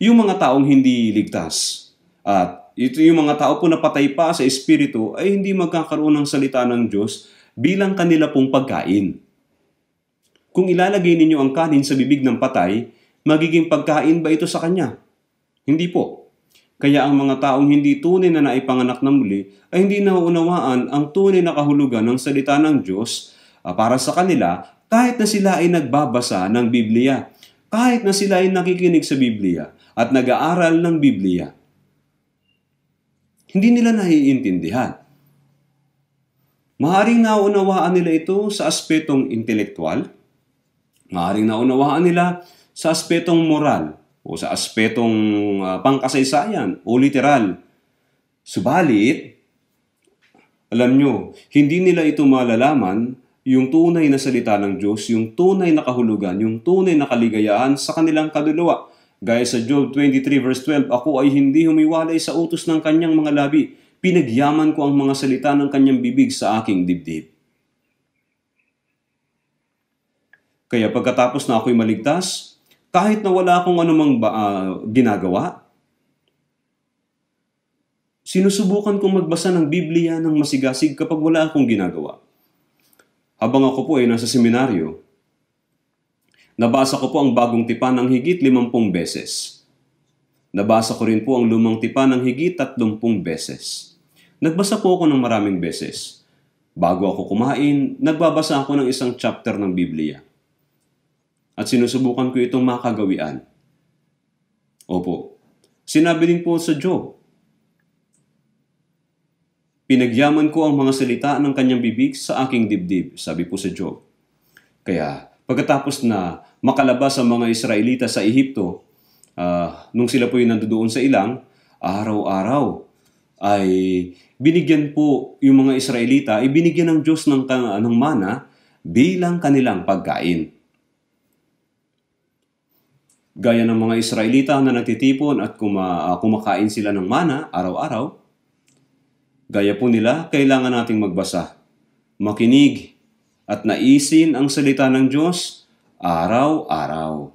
Yung mga taong hindi ligtas at ito yung mga tao po na patay pa sa espiritu ay hindi magkakaroon ng salita ng Diyos bilang kanila pong pagkain. Kung ilalagay ninyo ang kanin sa bibig ng patay, magiging pagkain ba ito sa kanya? Hindi po. Kaya ang mga taong hindi tunay na naipanganak na muli ay hindi nauunawaan ang tunay na kahulugan ng salita ng Diyos ah, para sa kanila kahit na sila ay nagbabasa ng Biblia, kahit na sila ay nakikinig sa Biblia at nag-aaral ng Biblia. Hindi nila naiintindihan. Maaring naunawaan nila ito sa aspetong intelektual, maaring naunawaan nila sa aspetong moral, o sa aspetong uh, pangkasaysayan o literal. Subalit, alam nyo, hindi nila ito malalaman yung tunay na salita ng Diyos, yung tunay na kahulugan, yung tunay na kaligayahan sa kanilang kaluluwa. Gaya sa Job 23 verse 12, Ako ay hindi humiwalay sa utos ng kanyang mga labi. Pinagyaman ko ang mga salita ng kanyang bibig sa aking dibdib. Kaya pagkatapos na ako'y maligtas, kahit na wala akong anumang ba, uh, ginagawa. Sinusubukan kong magbasa ng Biblia ng masigasig kapag wala akong ginagawa. Habang ako po ay nasa seminaryo, nabasa ko po ang bagong tipan ng higit 50 beses. Nabasa ko rin po ang lumang tipan ng higit 30 beses. Nagbasa po ako ng maraming beses. Bago ako kumain, nagbabasa ako ng isang chapter ng Biblia at sinusubukan ko itong makagawian. Opo, sinabi din po sa Job, Pinagyaman ko ang mga salita ng kanyang bibig sa aking dibdib, sabi po sa Job. Kaya pagkatapos na makalabas ang mga Israelita sa Ehipto, uh, nung sila po yung nandoon sa ilang, araw-araw ay binigyan po yung mga Israelita, ibinigyan ng Diyos ng, ng mana bilang kanilang pagkain. Gaya ng mga Israelita na nagtitipon at kuma, ah, kumakain sila ng mana araw-araw, gaya po nila, kailangan nating magbasa, makinig, at naisin ang salita ng Diyos araw-araw.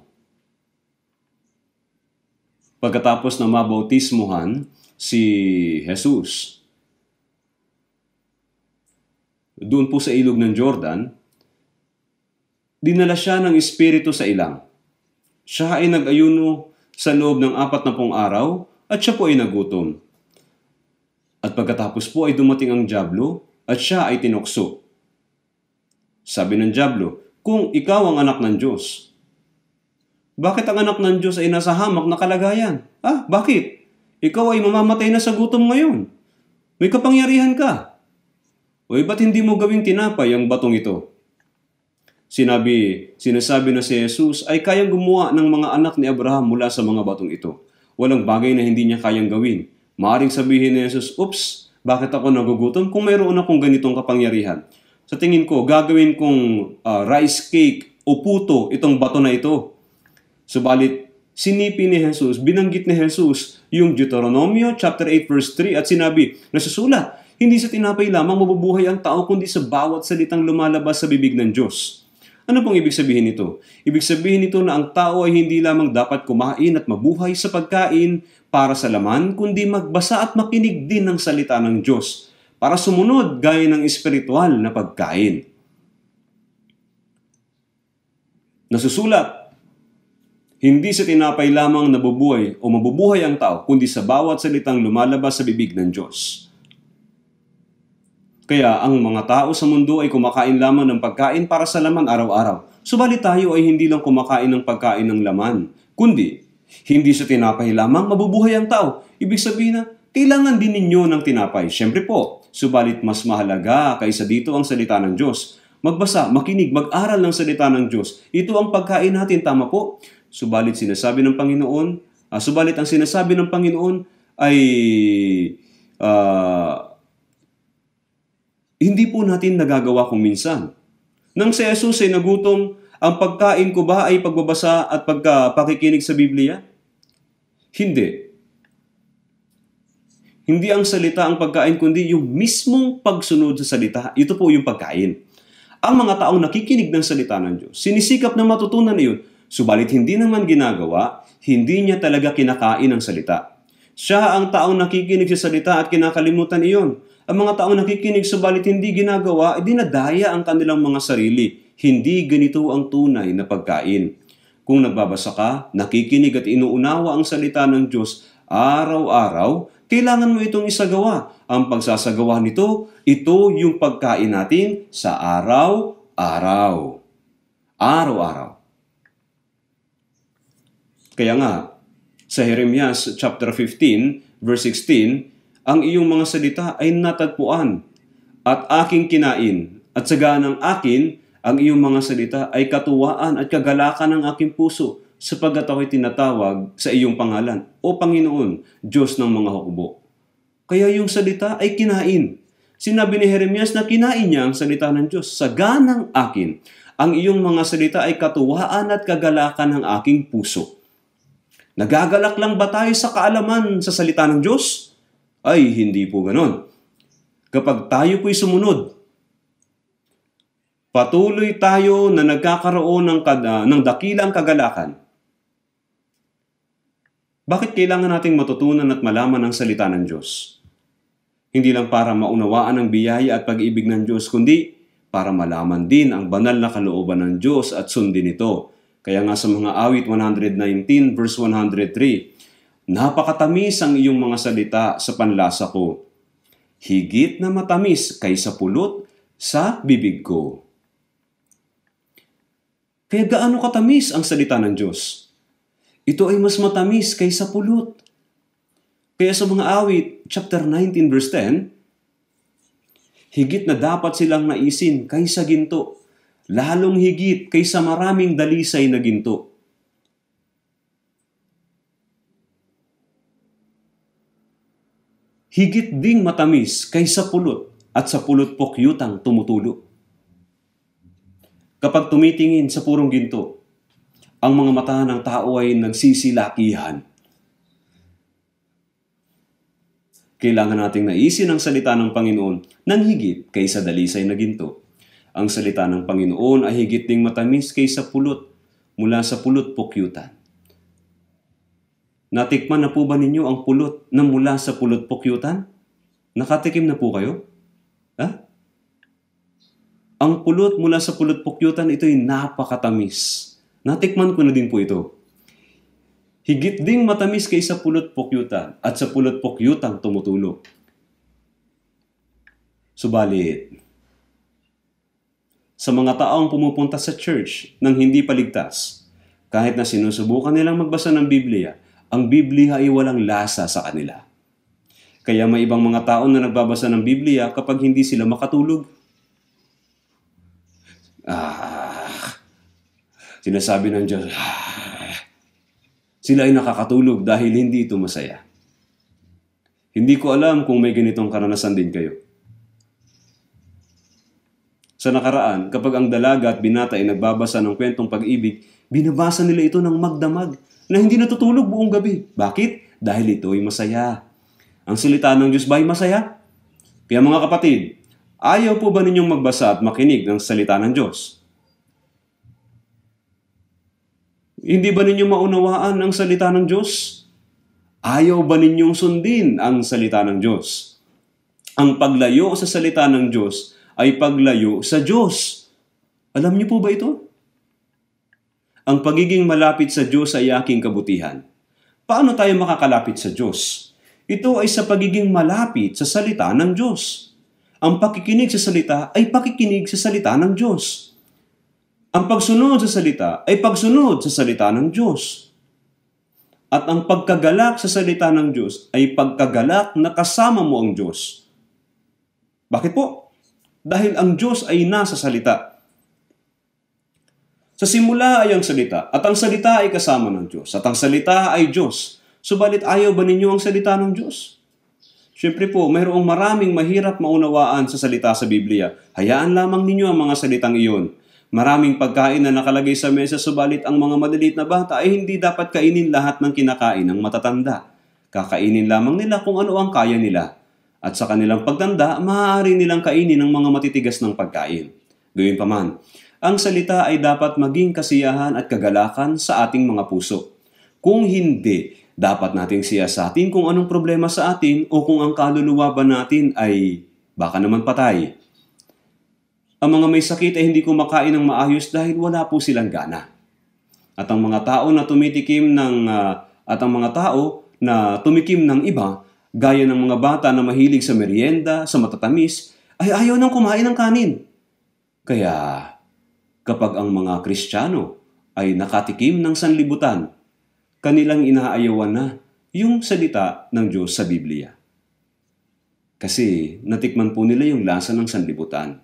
Pagkatapos na mabautismuhan si Jesus, doon po sa ilog ng Jordan, dinala siya ng Espiritu sa ilang siya ay nag-ayuno sa loob ng apat na pong araw at siya po ay nagutom. At pagkatapos po ay dumating ang Diablo at siya ay tinukso. Sabi ng Diablo, kung ikaw ang anak ng Diyos, bakit ang anak ng Diyos ay nasa hamak na kalagayan? Ah, bakit? Ikaw ay mamamatay na sa gutom ngayon. May kapangyarihan ka. O ba't hindi mo gawing tinapay ang batong ito? Sinabi, sinasabi na si Jesus ay kayang gumawa ng mga anak ni Abraham mula sa mga batong ito. Walang bagay na hindi niya kayang gawin. Maaring sabihin ni Jesus, Oops, bakit ako nagugutom kung mayroon akong ganitong kapangyarihan? Sa tingin ko, gagawin kong uh, rice cake o puto itong bato na ito. Subalit, sinipi ni Jesus, binanggit ni Jesus yung Deuteronomio chapter 8 verse 3 at sinabi, nasusulat, hindi sa tinapay lamang mabubuhay ang tao kundi sa bawat salitang lumalabas sa bibig ng Diyos. Ano pong ibig sabihin nito? Ibig sabihin nito na ang tao ay hindi lamang dapat kumain at mabuhay sa pagkain para sa laman, kundi magbasa at makinig din ng salita ng Diyos para sumunod gaya ng espiritual na pagkain. Nasusulat, hindi sa tinapay lamang nabubuhay o mabubuhay ang tao, kundi sa bawat salitang lumalabas sa bibig ng Diyos. Kaya ang mga tao sa mundo ay kumakain lamang ng pagkain para sa laman araw-araw. Subalit tayo ay hindi lang kumakain ng pagkain ng laman, kundi hindi sa tinapay lamang mabubuhay ang tao. Ibig sabihin na kailangan din ninyo ng tinapay. Siyempre po, subalit mas mahalaga kaysa dito ang salita ng Diyos. Magbasa, makinig, mag-aral ng salita ng Diyos. Ito ang pagkain natin, tama po? Subalit sinasabi ng Panginoon, uh, subalit ang sinasabi ng Panginoon ay uh, hindi po natin nagagawa kung minsan. Nang si Jesus ay nagutom, ang pagkain ko ba ay pagbabasa at pagka sa Biblia? Hindi. Hindi ang salita ang pagkain, kundi yung mismong pagsunod sa salita. Ito po yung pagkain. Ang mga taong nakikinig ng salita ng Diyos, sinisikap na matutunan iyon, subalit hindi naman ginagawa, hindi niya talaga kinakain ang salita. Siya ang taong nakikinig sa salita at kinakalimutan iyon. Ang mga taong nakikinig subalit hindi ginagawa, ay eh, dinadaya ang kanilang mga sarili. Hindi ganito ang tunay na pagkain. Kung nagbabasa ka, nakikinig at inuunawa ang salita ng Diyos araw-araw, kailangan mo itong isagawa. Ang pagsasagawa nito, ito yung pagkain natin sa araw-araw. Araw-araw. Kaya nga, sa Jeremias chapter 15, verse 16, ang iyong mga salita ay natagpuan at aking kinain at sagaan ng akin ang iyong mga salita ay katuwaan at kagalakan ng aking puso sapagkat ako'y tinatawag sa iyong pangalan o Panginoon, Diyos ng mga hukbo. Kaya yung salita ay kinain. Sinabi ni Jeremias na kinain niya ang salita ng Diyos. Saganang akin, ang iyong mga salita ay katuwaan at kagalakan ng aking puso. Nagagalak lang ba tayo sa kaalaman sa salita ng Diyos? Ay, hindi po ganon. Kapag tayo po'y sumunod, patuloy tayo na nagkakaroon ng, kada, ah, ng dakilang kagalakan. Bakit kailangan nating matutunan at malaman ang salita ng Diyos? Hindi lang para maunawaan ang biyaya at pag-ibig ng Diyos, kundi para malaman din ang banal na kalooban ng Diyos at sundin ito. Kaya nga sa mga awit 119 verse 103, Napakatamis ang iyong mga salita sa panlasa ko. Higit na matamis kaysa pulot sa bibig ko. Kaya gaano katamis ang salita ng Diyos? Ito ay mas matamis kaysa pulot. Kaya sa mga awit, chapter 19 verse 10, higit na dapat silang naisin kaysa ginto, lalong higit kaysa maraming dalisay na ginto. higit ding matamis kaysa pulot at sa pulot po kyutang tumutulo. Kapag tumitingin sa purong ginto, ang mga mata ng tao ay nagsisilakihan. Kailangan nating naisin ang salita ng Panginoon nang higit kaysa dalisay na ginto. Ang salita ng Panginoon ay higit ding matamis kaysa pulot mula sa pulot pukyutan. Natikman na po ba ninyo ang pulot na mula sa pulot pokyutan? Nakatikim na po kayo? Ha? Ang pulot mula sa pulot pokyutan, ito'y napakatamis. Natikman ko na din po ito. Higit ding matamis kaysa pulot pokyutan at sa pulot pokyutan tumutulo. Subalit, sa mga taong pumupunta sa church nang hindi paligtas, kahit na sinusubukan nilang magbasa ng Biblia, ang Biblia ay walang lasa sa kanila. Kaya may ibang mga tao na nagbabasa ng Biblia kapag hindi sila makatulog. Ah, sinasabi ng Diyos, ah, sila ay nakakatulog dahil hindi ito masaya. Hindi ko alam kung may ganitong karanasan din kayo. Sa nakaraan, kapag ang dalaga at binata ay nagbabasa ng kwentong pag-ibig, binabasa nila ito ng magdamag na hindi natutulog buong gabi. Bakit? Dahil ito ay masaya. Ang salita ng Diyos ba ay masaya? Kaya mga kapatid, ayaw po ba ninyong magbasa at makinig ng salita ng Diyos? Hindi ba ninyo maunawaan ang salita ng Diyos? Ayaw ba ninyong sundin ang salita ng Diyos? Ang paglayo sa salita ng Diyos ay paglayo sa Diyos. Alam niyo po ba ito? ang pagiging malapit sa Diyos ay aking kabutihan. Paano tayo makakalapit sa Diyos? Ito ay sa pagiging malapit sa salita ng Diyos. Ang pakikinig sa salita ay pakikinig sa salita ng Diyos. Ang pagsunod sa salita ay pagsunod sa salita ng Diyos. At ang pagkagalak sa salita ng Diyos ay pagkagalak na kasama mo ang Diyos. Bakit po? Dahil ang Diyos ay nasa salita. Sa simula ay ang salita, at ang salita ay kasama ng Diyos, at ang salita ay Diyos. Subalit ayaw ba ninyo ang salita ng Diyos? Siyempre po, mayroong maraming mahirap maunawaan sa salita sa Biblia. Hayaan lamang ninyo ang mga salitang iyon. Maraming pagkain na nakalagay sa mesa, subalit ang mga malilit na bata ay hindi dapat kainin lahat ng kinakain ng matatanda. Kakainin lamang nila kung ano ang kaya nila. At sa kanilang pagtanda, maaari nilang kainin ang mga matitigas ng pagkain. Gayunpaman, ang salita ay dapat maging kasiyahan at kagalakan sa ating mga puso. Kung hindi, dapat nating siyasatin kung anong problema sa atin o kung ang kaluluwa ba natin ay baka naman patay. Ang mga may sakit ay hindi kumakain ng maayos dahil wala po silang gana. At ang mga tao na tumitikim ng uh, at ang mga tao na tumikim ng iba, gaya ng mga bata na mahilig sa merienda, sa matatamis, ay ayaw nang kumain ng kanin. Kaya kapag ang mga Kristiyano ay nakatikim ng sanlibutan, kanilang inaayawan na yung salita ng Diyos sa Biblia. Kasi natikman po nila yung lasa ng sanlibutan.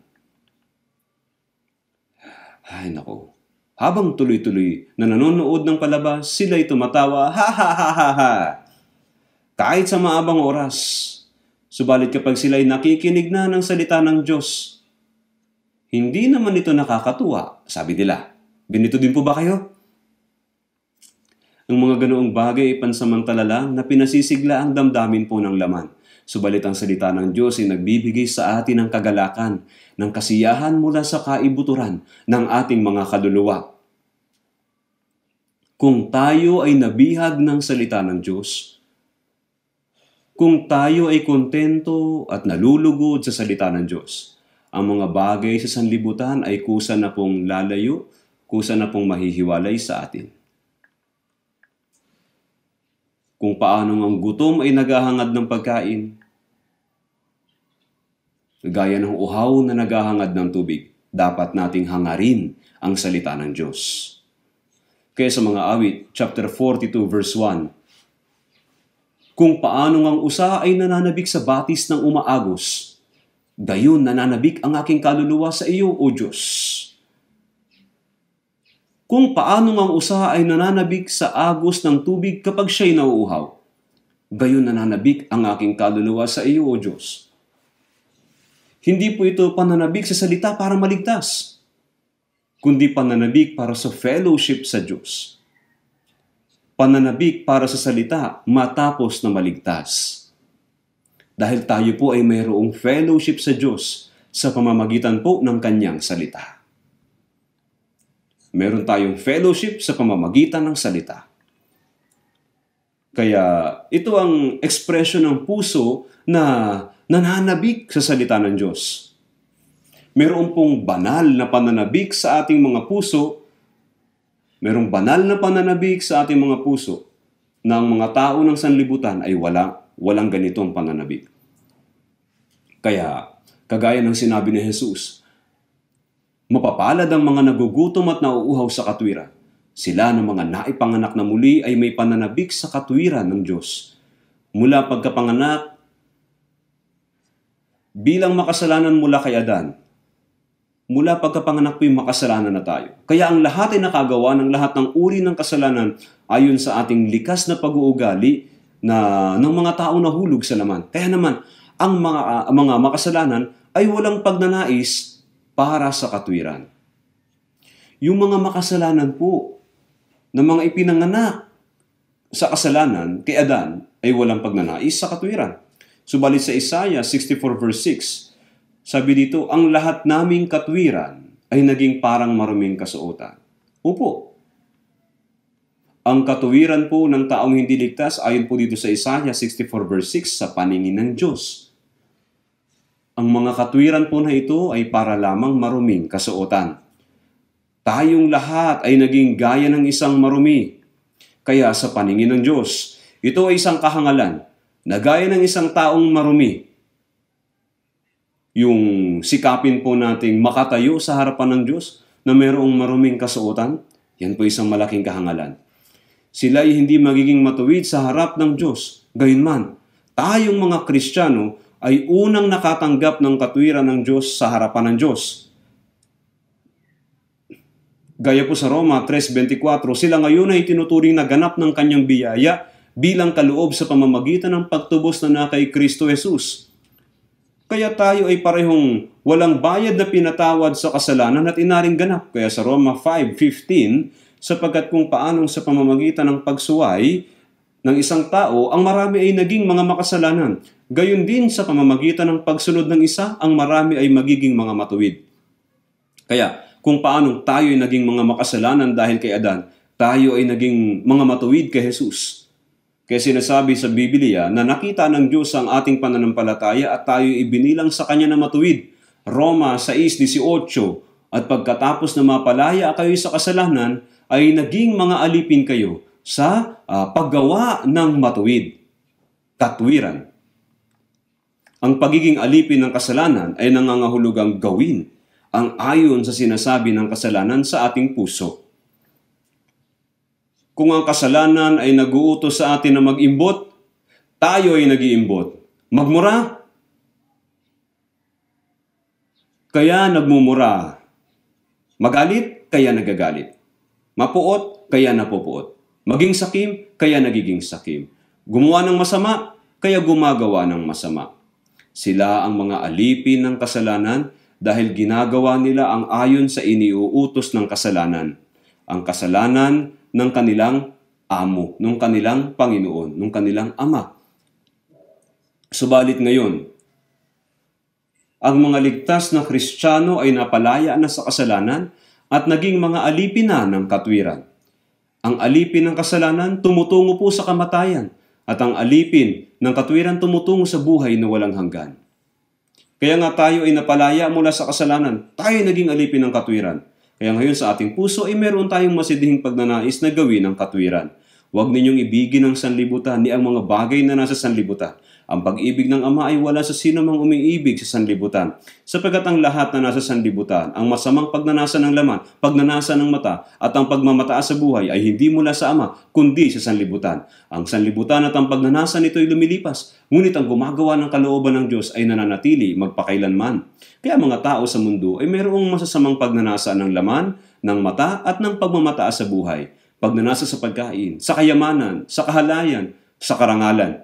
Ay nako, habang tuloy-tuloy na nanonood ng palabas, sila'y tumatawa, ha ha ha ha ha! Kahit sa maabang oras, subalit kapag sila'y nakikinig na ng salita ng Diyos, hindi naman ito nakakatuwa, sabi nila. Binito din po ba kayo? Ang mga ganoong bagay ay pansamantala lang na pinasisigla ang damdamin po ng laman. Subalit ang salita ng Diyos ay nagbibigay sa atin ng kagalakan, ng kasiyahan mula sa kaibuturan ng ating mga kaluluwa. Kung tayo ay nabihag ng salita ng Diyos, kung tayo ay kontento at nalulugod sa salita ng Diyos, ang mga bagay sa sanlibutan ay kusa na pong lalayo, kusa na pong mahihiwalay sa atin. Kung paanong ang gutom ay naghahangad ng pagkain, gaya ng uhaw na naghahangad ng tubig, dapat nating hangarin ang salita ng Diyos. Kaya sa mga awit, chapter 42 verse 1, Kung paanong ang usa ay nananabik sa batis ng umaagos, Gayon nananabik ang aking kaluluwa sa iyo, O Diyos. Kung paano ang usa ay nananabik sa agos ng tubig kapag siya'y nauuhaw, gayon nananabik ang aking kaluluwa sa iyo, O Diyos. Hindi po ito pananabik sa salita para maligtas, kundi pananabik para sa fellowship sa Diyos. Pananabik para sa salita matapos na maligtas dahil tayo po ay mayroong fellowship sa Diyos sa pamamagitan po ng Kanyang salita. Meron tayong fellowship sa pamamagitan ng salita. Kaya ito ang ekspresyon ng puso na nananabik sa salita ng Diyos. Meron pong banal na pananabik sa ating mga puso. Merong banal na pananabik sa ating mga puso ng mga tao ng sanlibutan ay walang walang ganitong pananabik. Kaya, kagaya ng sinabi ni Jesus, mapapalad ang mga nagugutom at nauuhaw sa katwiran. Sila ng mga naipanganak na muli ay may pananabik sa katwiran ng Diyos. Mula pagkapanganak, bilang makasalanan mula kay Adan, mula pagkapanganak po'y makasalanan na tayo. Kaya ang lahat ay nakagawa ng lahat ng uri ng kasalanan ayon sa ating likas na pag-uugali na ng mga tao nahulog sa laman. Kaya naman, ang mga, uh, mga makasalanan ay walang pagnanais para sa katwiran. Yung mga makasalanan po na mga ipinanganak sa kasalanan kay Adan ay walang pagnanais sa katwiran. Subalit sa Isaiah 64 verse 6, sabi dito, ang lahat naming katwiran ay naging parang maruming kasuotan. Upo, ang katuwiran po ng taong hindi ligtas ayon po dito sa Isaiah 64 verse 6 sa paningin ng Diyos. Ang mga katuwiran po na ito ay para lamang maruming kasuotan. Tayong lahat ay naging gaya ng isang marumi. Kaya sa paningin ng Diyos, ito ay isang kahangalan na gaya ng isang taong marumi. Yung sikapin po nating makatayo sa harapan ng Diyos na mayroong maruming kasuotan, yan po isang malaking kahangalan. Sila ay hindi magiging matuwid sa harap ng Diyos. Gayunman, tayong mga Kristiyano ay unang nakatanggap ng katwiran ng Diyos sa harapan ng Diyos. Gaya po sa Roma 3.24, sila ngayon ay tinuturing na ganap ng kanyang biyaya bilang kaloob sa pamamagitan ng pagtubos na na kay Kristo Jesus. Kaya tayo ay parehong walang bayad na pinatawad sa kasalanan at inaring ganap. Kaya sa Roma 5.15, sapagkat kung paanong sa pamamagitan ng pagsuway ng isang tao, ang marami ay naging mga makasalanan. Gayon din sa pamamagitan ng pagsunod ng isa, ang marami ay magiging mga matuwid. Kaya, kung paanong tayo ay naging mga makasalanan dahil kay Adan, tayo ay naging mga matuwid kay Jesus. Kaya sinasabi sa Biblia na nakita ng Diyos ang ating pananampalataya at tayo ibinilang sa Kanya na matuwid. Roma 6.18 At pagkatapos na mapalaya kayo sa kasalanan, ay naging mga alipin kayo sa uh, paggawa ng matuwid, katwiran. Ang pagiging alipin ng kasalanan ay nangangahulugang gawin ang ayon sa sinasabi ng kasalanan sa ating puso. Kung ang kasalanan ay naguutos sa atin na mag-imbot, tayo ay nag-iimbot. Magmura? Kaya nagmumura. Magalit? Kaya nagagalit. Mapuot, kaya napupuot. Maging sakim, kaya nagiging sakim. Gumawa ng masama, kaya gumagawa ng masama. Sila ang mga alipin ng kasalanan dahil ginagawa nila ang ayon sa iniuutos ng kasalanan. Ang kasalanan ng kanilang amo, ng kanilang Panginoon, ng kanilang ama. Subalit ngayon, ang mga ligtas na Kristiyano ay napalaya na sa kasalanan at naging mga alipin na ng katwiran. Ang alipin ng kasalanan tumutungo po sa kamatayan at ang alipin ng katwiran tumutungo sa buhay na walang hanggan. Kaya nga tayo ay napalaya mula sa kasalanan, tayo naging alipin ng katwiran. Kaya ngayon sa ating puso ay meron tayong masidhing pagnanais na gawin ang katwiran. Huwag ninyong ibigin ang sanlibutan ni ang mga bagay na nasa sanlibutan. Ang pag-ibig ng Ama ay wala sa sino mang umiibig sa sanlibutan, sapagkat ang lahat na nasa sanlibutan, ang masamang pagnanasa ng laman, pagnanasa ng mata, at ang pagmamataas sa buhay ay hindi mula sa Ama, kundi sa sanlibutan. Ang sanlibutan at ang pagnanasa nito ay lumilipas, ngunit ang gumagawa ng kalooban ng Diyos ay nananatili magpakailanman. Kaya mga tao sa mundo ay mayroong masasamang pagnanasa ng laman, ng mata, at ng pagmamataas sa buhay pagnanasa sa pagkain, sa kayamanan, sa kahalayan, sa karangalan.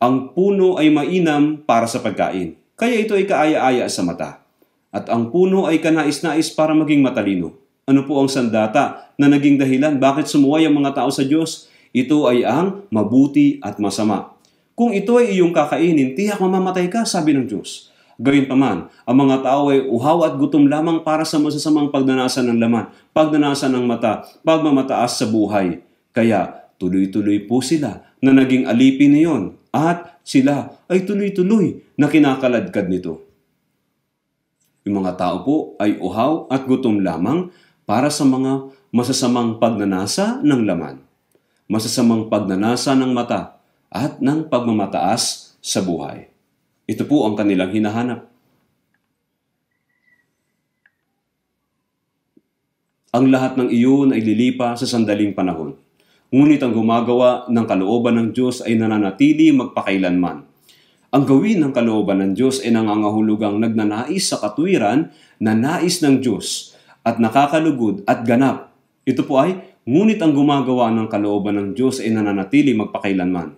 Ang puno ay mainam para sa pagkain, kaya ito ay kaaya-aya sa mata. At ang puno ay kanais-nais para maging matalino. Ano po ang sandata na naging dahilan bakit sumuway ang mga tao sa Diyos? Ito ay ang mabuti at masama. Kung ito ay iyong kakainin, tiyak mamamatay ka, sabi ng Diyos. Gayunpaman, ang mga tao ay uhaw at gutom lamang para sa masasamang pagnanasan ng laman, pagnanasan ng mata, pagmamataas sa buhay. Kaya tuloy-tuloy po sila na naging alipin niyon at sila ay tuloy-tuloy na kinakaladkad nito. Yung mga tao po ay uhaw at gutom lamang para sa mga masasamang pagnanasa ng laman, masasamang pagnanasa ng mata at ng pagmamataas sa buhay. Ito po ang kanilang hinahanap. Ang lahat ng iyon ay lilipa sa sandaling panahon. Ngunit ang gumagawa ng kalooban ng Diyos ay nananatili magpakailanman. Ang gawin ng kalooban ng Diyos ay nangangahulugang nagnanais sa katwiran na nais ng Diyos at nakakalugod at ganap. Ito po ay, ngunit ang gumagawa ng kalooban ng Diyos ay nananatili magpakailanman.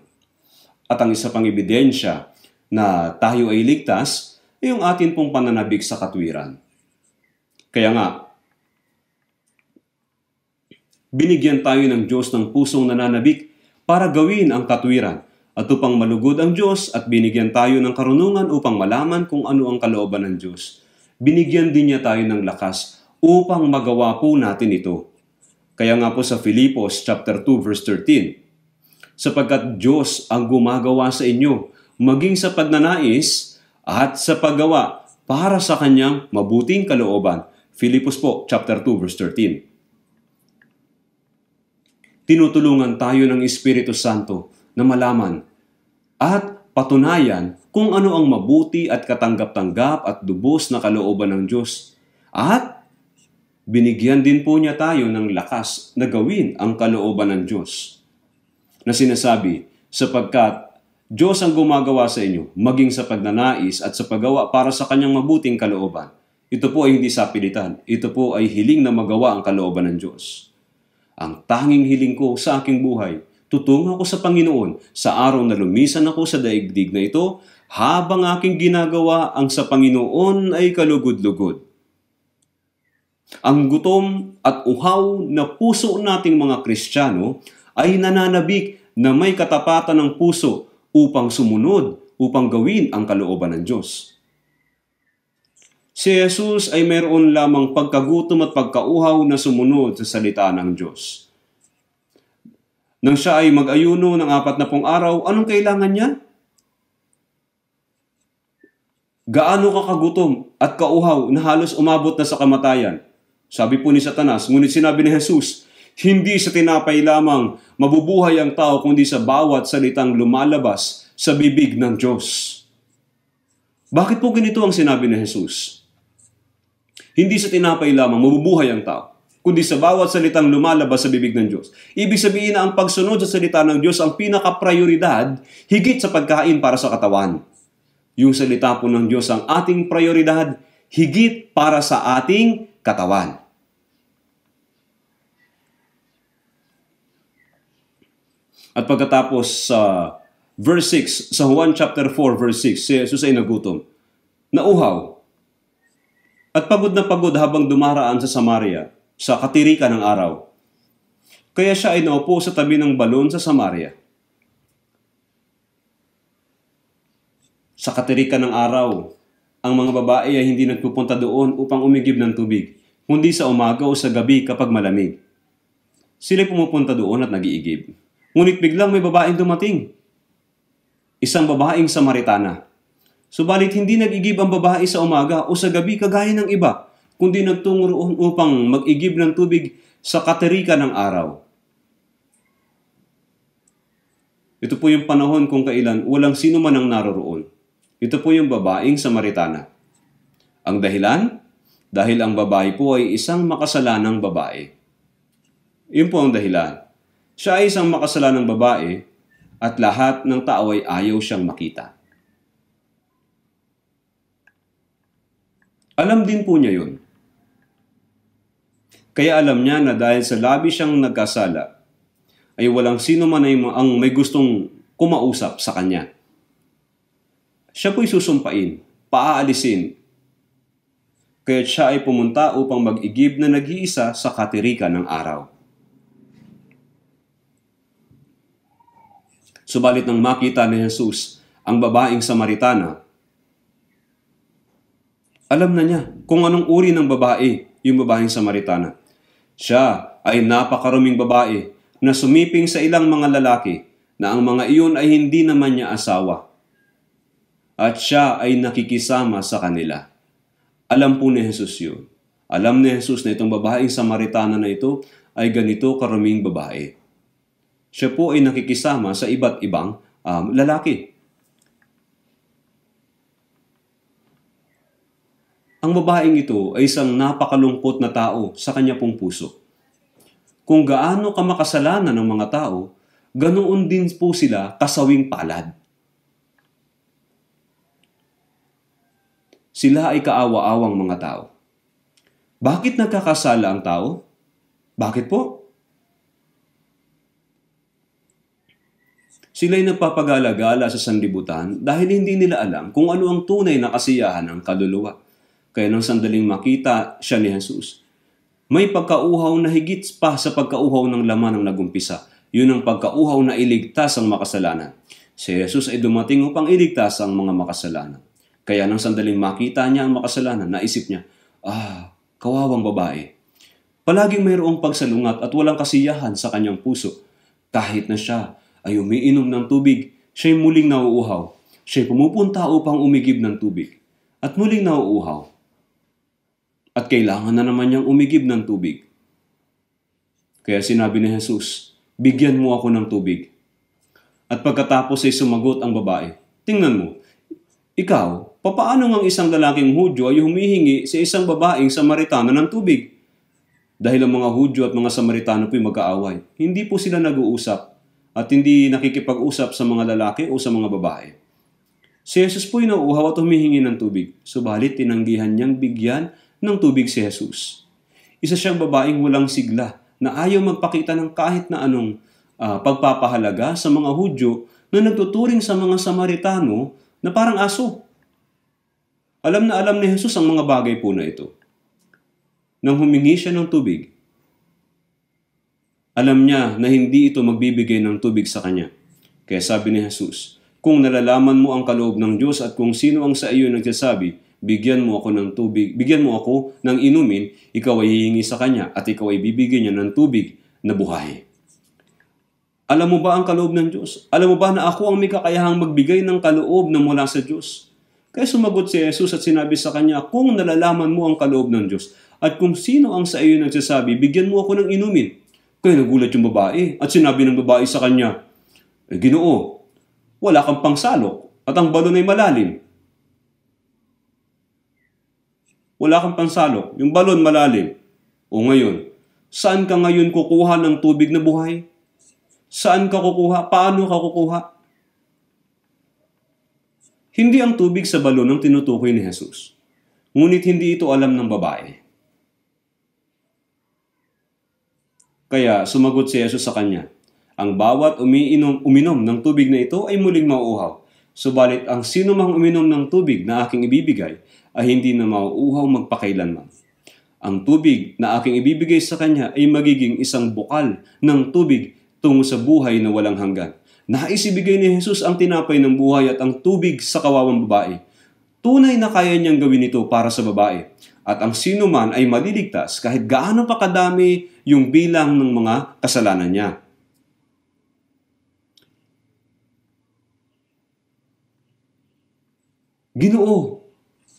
At ang isa pang ebidensya na tayo ay ligtas ay yung atin pong pananabik sa katwiran. Kaya nga, binigyan tayo ng Diyos ng pusong nananabik para gawin ang katwiran at upang malugod ang Diyos at binigyan tayo ng karunungan upang malaman kung ano ang kalooban ng Diyos. Binigyan din niya tayo ng lakas upang magawa po natin ito. Kaya nga po sa Filipos chapter 2 verse 13, sapagkat Diyos ang gumagawa sa inyo maging sa pagnanais at sa paggawa para sa kanyang mabuting kalooban. Filipos po, chapter 2, verse 13. Tinutulungan tayo ng Espiritu Santo na malaman at patunayan kung ano ang mabuti at katanggap-tanggap at dubos na kalooban ng Diyos. At binigyan din po niya tayo ng lakas na gawin ang kalooban ng Diyos. Na sinasabi, sapagkat Diyos ang gumagawa sa inyo, maging sa pagnanais at sa paggawa para sa kanyang mabuting kalooban. Ito po ay hindi sapilitan. Ito po ay hiling na magawa ang kalooban ng Diyos. Ang tanging hiling ko sa aking buhay, tutungo ako sa Panginoon sa araw na lumisan ako sa daigdig na ito habang aking ginagawa ang sa Panginoon ay kalugod-lugod. Ang gutom at uhaw na puso nating mga Kristiyano ay nananabik na may katapatan ng puso upang sumunod, upang gawin ang kalooban ng Diyos. Si Jesus ay mayroon lamang pagkagutom at pagkauhaw na sumunod sa salita ng Diyos. Nang siya ay mag-ayuno ng apat na pong araw, anong kailangan niya? Gaano ka kagutom at kauhaw na halos umabot na sa kamatayan? Sabi po ni Satanas, ngunit sinabi ni Jesus, hindi sa tinapay lamang mabubuhay ang tao kundi sa bawat salitang lumalabas sa bibig ng Diyos. Bakit po ganito ang sinabi ni Jesus? Hindi sa tinapay lamang mabubuhay ang tao, kundi sa bawat salitang lumalabas sa bibig ng Diyos. Ibig sabihin na ang pagsunod sa salita ng Diyos ang pinaka-prioridad higit sa pagkain para sa katawan. Yung salita po ng Diyos ang ating prioridad higit para sa ating katawan. At pagkatapos sa uh, verse 6, sa Juan chapter 4 verse 6, si Jesus ay nagutom. Nauhaw. At pagod na pagod habang dumaraan sa Samaria, sa katirikan ng araw. Kaya siya ay naupo sa tabi ng balon sa Samaria. Sa katirikan ng araw, ang mga babae ay hindi nagpupunta doon upang umigib ng tubig, kundi sa umaga o sa gabi kapag malamig. Sila pumupunta doon at nagiigib. Ngunit biglang may babaeng dumating. Isang babaeng Samaritana. Subalit hindi nag-igib ang babae sa umaga o sa gabi kagaya ng iba, kundi nagtungo roon upang mag-igib ng tubig sa katerika ng araw. Ito po yung panahon kung kailan walang sino man ang naroroon. Ito po yung babaeng Samaritana. Ang dahilan? Dahil ang babae po ay isang makasalanang babae. Yun po ang dahilan. Siya ay isang makasalanang babae at lahat ng tao ay ayaw siyang makita. Alam din po niya yun. Kaya alam niya na dahil sa labi siyang nagkasala, ay walang sino man ay ang may gustong kumausap sa kanya. Siya po'y susumpain, paaalisin, kaya siya ay pumunta upang mag-igib na nag-iisa sa katirikan ng araw. Subalit nang makita ni Jesus ang babaeng Samaritana, alam na niya kung anong uri ng babae yung babaeng Samaritana. Siya ay napakaruming babae na sumiping sa ilang mga lalaki na ang mga iyon ay hindi naman niya asawa. At siya ay nakikisama sa kanila. Alam po ni Jesus yun. Alam ni Jesus na itong babaeng Samaritana na ito ay ganito karuming babae siya po ay nakikisama sa iba't ibang um, lalaki. Ang babaeng ito ay isang napakalungkot na tao sa kanya pong puso. Kung gaano ka makasalanan ng mga tao, ganoon din po sila kasawing palad. Sila ay kaawa-awang mga tao. Bakit nagkakasala ang tao? Bakit po? sila'y nagpapagalagala sa sanlibutan dahil hindi nila alam kung ano ang tunay na kasiyahan ng kaluluwa. Kaya nang sandaling makita siya ni Jesus, may pagkauhaw na higit pa sa pagkauhaw ng laman ng nagumpisa. Yun ang pagkauhaw na iligtas ang makasalanan. Si Jesus ay dumating upang iligtas ang mga makasalanan. Kaya nang sandaling makita niya ang makasalanan, naisip niya, Ah, kawawang babae. Palaging mayroong pagsalungat at walang kasiyahan sa kanyang puso. Kahit na siya ay umiinom ng tubig, siya'y muling nauuhaw. Siya'y pumupunta upang umigib ng tubig at muling nauuhaw. At kailangan na naman niyang umigib ng tubig. Kaya sinabi ni Jesus, bigyan mo ako ng tubig. At pagkatapos ay sumagot ang babae, tingnan mo, ikaw, papaano ng isang lalaking Hudyo ay humihingi sa isang babaeng Samaritano ng tubig? Dahil ang mga Hudyo at mga Samaritano po'y mag-aaway, hindi po sila nag-uusap at hindi nakikipag-usap sa mga lalaki o sa mga babae. Si Jesus po'y nauuhaw at humihingi ng tubig, subalit tinanggihan niyang bigyan ng tubig si Jesus. Isa siyang babaeng walang sigla na ayaw magpakita ng kahit na anong uh, pagpapahalaga sa mga Hudyo na nagtuturing sa mga Samaritano na parang aso. Alam na alam ni Jesus ang mga bagay po na ito. Nang humingi siya ng tubig, alam niya na hindi ito magbibigay ng tubig sa kanya. Kaya sabi ni Jesus, Kung nalalaman mo ang kaloob ng Diyos at kung sino ang sa iyo nagsasabi, bigyan mo ako ng tubig, bigyan mo ako ng inumin, ikaw ay hihingi sa kanya at ikaw ay bibigyan niya ng tubig na buhay. Alam mo ba ang kaloob ng Diyos? Alam mo ba na ako ang may kakayahang magbigay ng kaloob na mula sa Diyos? Kaya sumagot si Jesus at sinabi sa kanya, Kung nalalaman mo ang kaloob ng Diyos, at kung sino ang sa iyo nagsasabi, bigyan mo ako ng inumin, kaya nagulat yung babae. At sinabi ng babae sa kanya, eh, Ginoo, wala kang pangsalok at ang balon ay malalim. Wala kang pangsalok, yung balon malalim. O ngayon, saan ka ngayon kukuha ng tubig na buhay? Saan ka kukuha? Paano ka kukuha? Hindi ang tubig sa balon ang tinutukoy ni Jesus. Ngunit hindi ito alam ng babae. Kaya sumagot si Yesus sa kanya, Ang bawat umiinom, uminom ng tubig na ito ay muling mauuhaw. Subalit ang sino mang uminom ng tubig na aking ibibigay ay hindi na mauuhaw magpakailanman. Ang tubig na aking ibibigay sa kanya ay magiging isang bukal ng tubig tungo sa buhay na walang hanggan. Nais ibigay ni Jesus ang tinapay ng buhay at ang tubig sa kawawang babae. Tunay na kaya niyang gawin ito para sa babae. At ang sino man ay maliligtas kahit gaano pa kadami yung bilang ng mga kasalanan niya. Ginoo,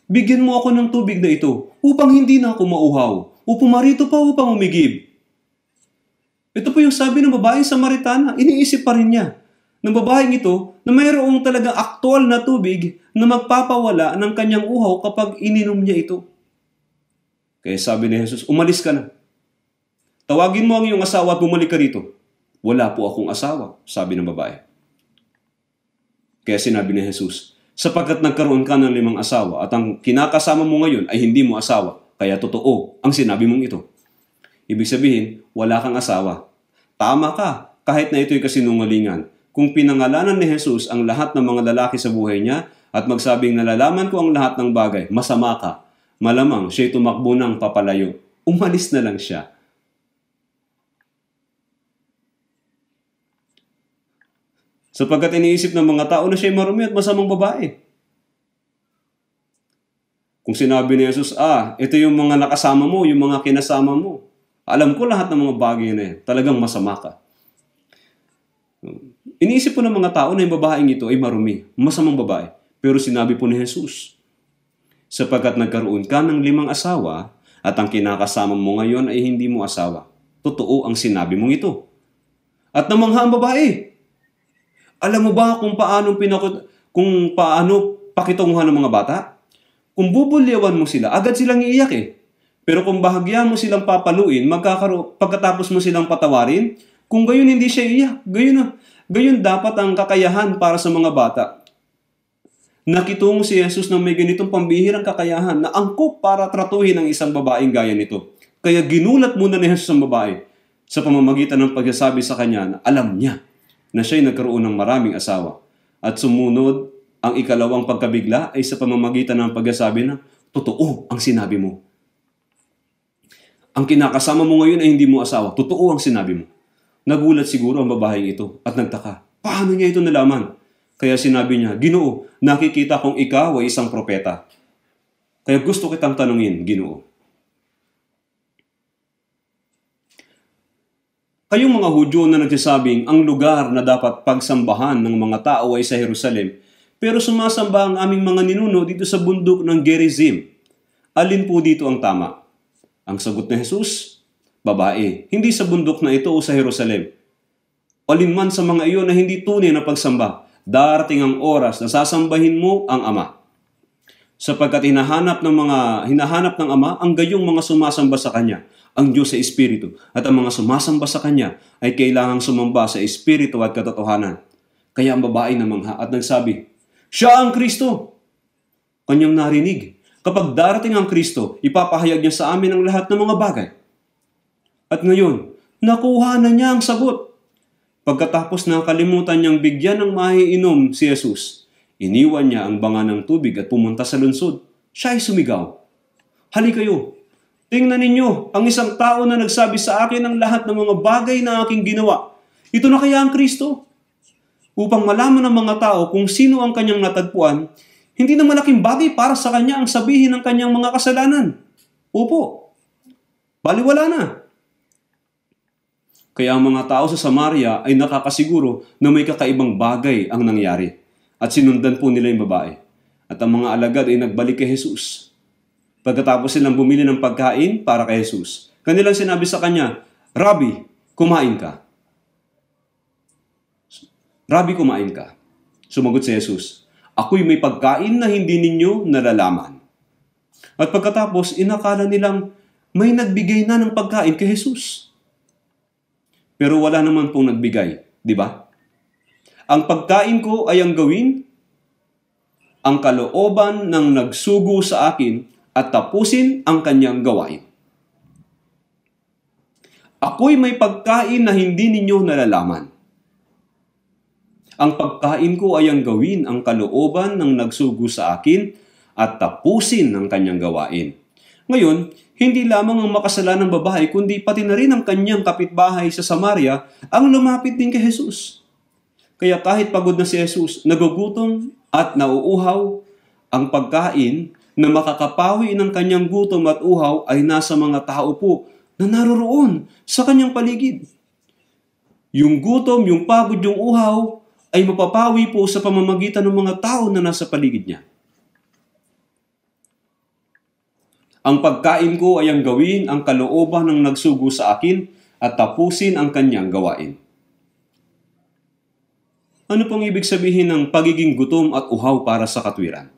bigyan mo ako ng tubig na ito upang hindi na ako mauhaw o pumarito pa upang umigib. Ito po yung sabi ng babaeng Samaritana, iniisip pa rin niya ng babaeng ito na mayroong talagang aktual na tubig na magpapawala ng kanyang uhaw kapag ininom niya ito. Kaya sabi ni Jesus, umalis ka na. Tawagin mo ang iyong asawa at bumalik ka dito. Wala po akong asawa, sabi ng babae. Kaya sinabi ni Jesus, sapagkat nagkaroon ka ng limang asawa at ang kinakasama mo ngayon ay hindi mo asawa, kaya totoo ang sinabi mong ito. Ibig sabihin, wala kang asawa. Tama ka, kahit na ito'y kasinungalingan. Kung pinangalanan ni Jesus ang lahat ng mga lalaki sa buhay niya at magsabing nalalaman ko ang lahat ng bagay, masama ka. Malamang siya'y tumakbo ng papalayo. Umalis na lang siya sapagkat iniisip ng mga tao na siya ay marumi at masamang babae. Kung sinabi ni Jesus, ah, ito yung mga nakasama mo, yung mga kinasama mo. Alam ko lahat ng mga bagay na yan. Talagang masama ka. Iniisip po ng mga tao na yung babaeng ito ay marumi, masamang babae. Pero sinabi po ni Jesus, sapagkat nagkaroon ka ng limang asawa at ang kinakasama mo ngayon ay hindi mo asawa. Totoo ang sinabi mong ito. At namangha ang babae. Alam mo ba kung paano pinakot kung paano pakitunguhan ng mga bata? Kung bubulyawan mo sila, agad silang iiyak eh. Pero kung bahagya mo silang papaluin, magkakaro pagkatapos mo silang patawarin, kung gayon hindi siya iiyak, gayon na. Gayon dapat ang kakayahan para sa mga bata. Nakitungo si Jesus na may ganitong pambihirang kakayahan na angkop para tratuhin ang isang babaeng gaya nito. Kaya ginulat muna ni Jesus ang babae sa pamamagitan ng pagsasabi sa kanya na alam niya na siya'y nagkaroon ng maraming asawa. At sumunod, ang ikalawang pagkabigla ay sa pamamagitan ng pagkasabi na, totoo ang sinabi mo. Ang kinakasama mo ngayon ay hindi mo asawa. Totoo ang sinabi mo. Nagulat siguro ang babaeng ito at nagtaka. Paano niya ito nalaman? Kaya sinabi niya, Ginoo, nakikita kong ikaw ay isang propeta. Kaya gusto kitang tanungin, Ginoo, Kayong mga Hudyo na nagsasabing ang lugar na dapat pagsambahan ng mga tao ay sa Jerusalem, pero sumasamba ang aming mga ninuno dito sa bundok ng Gerizim. Alin po dito ang tama? Ang sagot ni Jesus, Babae, hindi sa bundok na ito o sa Jerusalem. Alinman sa mga iyon na hindi tunay na pagsamba, darating ang oras na sasambahin mo ang Ama sapagkat hinahanap ng mga hinahanap ng Ama ang gayong mga sumasamba sa kanya, ang Diyos sa espiritu, at ang mga sumasamba sa kanya ay kailangang sumamba sa espiritu at katotohanan. Kaya ang babae namangha at nagsabi, Siya ang Kristo! Kanyang narinig. Kapag darating ang Kristo, ipapahayag niya sa amin ang lahat ng mga bagay. At ngayon, nakuha na niya ang sagot. Pagkatapos na kalimutan niyang bigyan ng maiinom si Jesus, Iniwan niya ang banga ng tubig at pumunta sa lungsod. Siya ay sumigaw. Hali kayo, tingnan ninyo ang isang tao na nagsabi sa akin ang lahat ng mga bagay na aking ginawa. Ito na kaya ang Kristo? Upang malaman ng mga tao kung sino ang kanyang natagpuan, hindi na malaking bagay para sa kanya ang sabihin ng kanyang mga kasalanan. Opo, baliwala na. Kaya ang mga tao sa Samaria ay nakakasiguro na may kakaibang bagay ang nangyari. At sinundan po nila yung babae. At ang mga alagad ay nagbalik kay Jesus. Pagkatapos silang bumili ng pagkain para kay Jesus, kanilang sinabi sa kanya, Rabbi, kumain ka. Rabbi, kumain ka. Sumagot si Jesus, Ako'y may pagkain na hindi ninyo nalalaman. At pagkatapos, inakala nilang may nagbigay na ng pagkain kay Jesus. Pero wala naman pong nagbigay, di ba? Ang pagkain ko ay ang gawin, ang kalooban ng nagsugo sa akin at tapusin ang kanyang gawain. Ako'y may pagkain na hindi ninyo nalalaman. Ang pagkain ko ay ang gawin ang kalooban ng nagsugo sa akin at tapusin ang kanyang gawain. Ngayon, hindi lamang ang makasalanang babae kundi pati na rin ang kanyang kapitbahay sa Samaria ang lumapit din kay Jesus. Kaya kahit pagod na si Jesus, nagugutom at nauuhaw, ang pagkain na makakapawi ng kanyang gutom at uhaw ay nasa mga tao po na naroroon sa kanyang paligid. Yung gutom, yung pagod, yung uhaw ay mapapawi po sa pamamagitan ng mga tao na nasa paligid niya. Ang pagkain ko ay ang gawin ang kalooban ng nagsugo sa akin at tapusin ang kanyang gawain. Ano pang ibig sabihin ng pagiging gutom at uhaw para sa katwiran?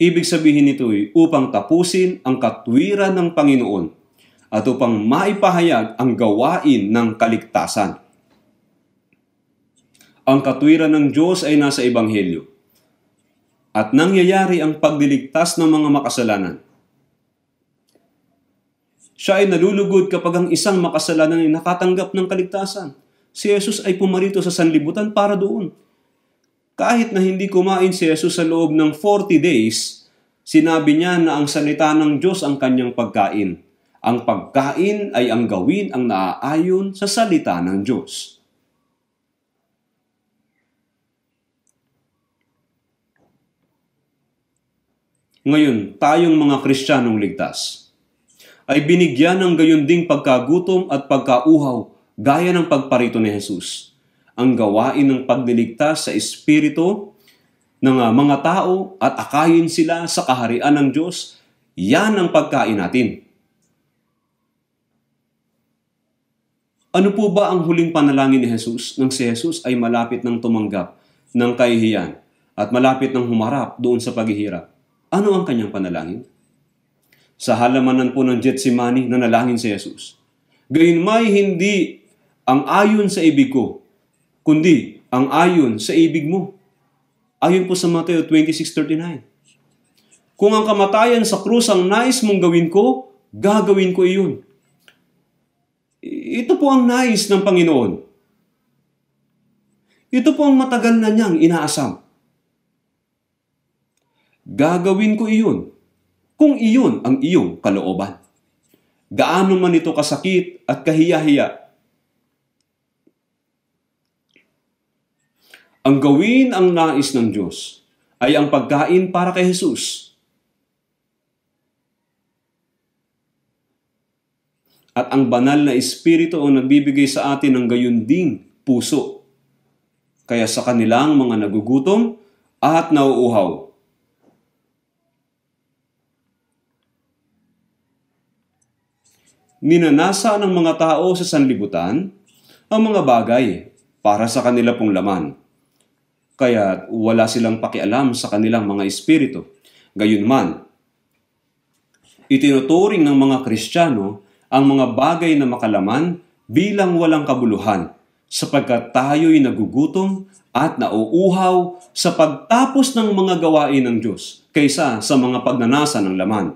Ibig sabihin nito ay upang tapusin ang katwiran ng Panginoon at upang maipahayag ang gawain ng kaligtasan. Ang katwiran ng Diyos ay nasa Ebanghelyo at nangyayari ang pagdiligtas ng mga makasalanan. Siya ay nalulugod kapag ang isang makasalanan ay nakatanggap ng kaligtasan. Si Jesus ay pumarito sa sanlibutan para doon. Kahit na hindi kumain si Jesus sa loob ng 40 days, sinabi niya na ang salita ng Diyos ang kanyang pagkain. Ang pagkain ay ang gawin ang naaayon sa salita ng Diyos. Ngayon, tayong mga Kristiyanong ligtas ay binigyan ng gayon ding pagkagutom at pagkauhaw gaya ng pagparito ni Jesus, ang gawain ng pagliligtas sa Espiritu ng ah, mga tao at akayin sila sa kaharian ng Diyos, yan ang pagkain natin. Ano po ba ang huling panalangin ni Jesus nang si Jesus ay malapit ng tumanggap ng kahihiyan at malapit ng humarap doon sa paghihirap? Ano ang kanyang panalangin? Sa halamanan po ng Getsemani, nanalangin si Jesus. Gayunmay hindi ang ayon sa ibig ko, kundi ang ayon sa ibig mo. Ayon po sa Mateo 26.39. Kung ang kamatayan sa krus ang nais mong gawin ko, gagawin ko iyon. Ito po ang nais ng Panginoon. Ito po ang matagal na niyang inaasam. Gagawin ko iyon kung iyon ang iyong kalooban. Gaano man ito kasakit at kahiyahiya Ang gawin ang nais ng Diyos ay ang pagkain para kay Jesus. At ang banal na Espiritu ang nagbibigay sa atin ng gayon ding puso. Kaya sa kanilang mga nagugutom at nauuhaw, ninanasa ng mga tao sa sanlibutan ang mga bagay para sa kanila pong laman kaya wala silang pakialam sa kanilang mga espiritu. Gayunman, itinuturing ng mga Kristiyano ang mga bagay na makalaman bilang walang kabuluhan sapagkat tayo'y nagugutom at nauuhaw sa pagtapos ng mga gawain ng Diyos kaysa sa mga pagnanasa ng laman.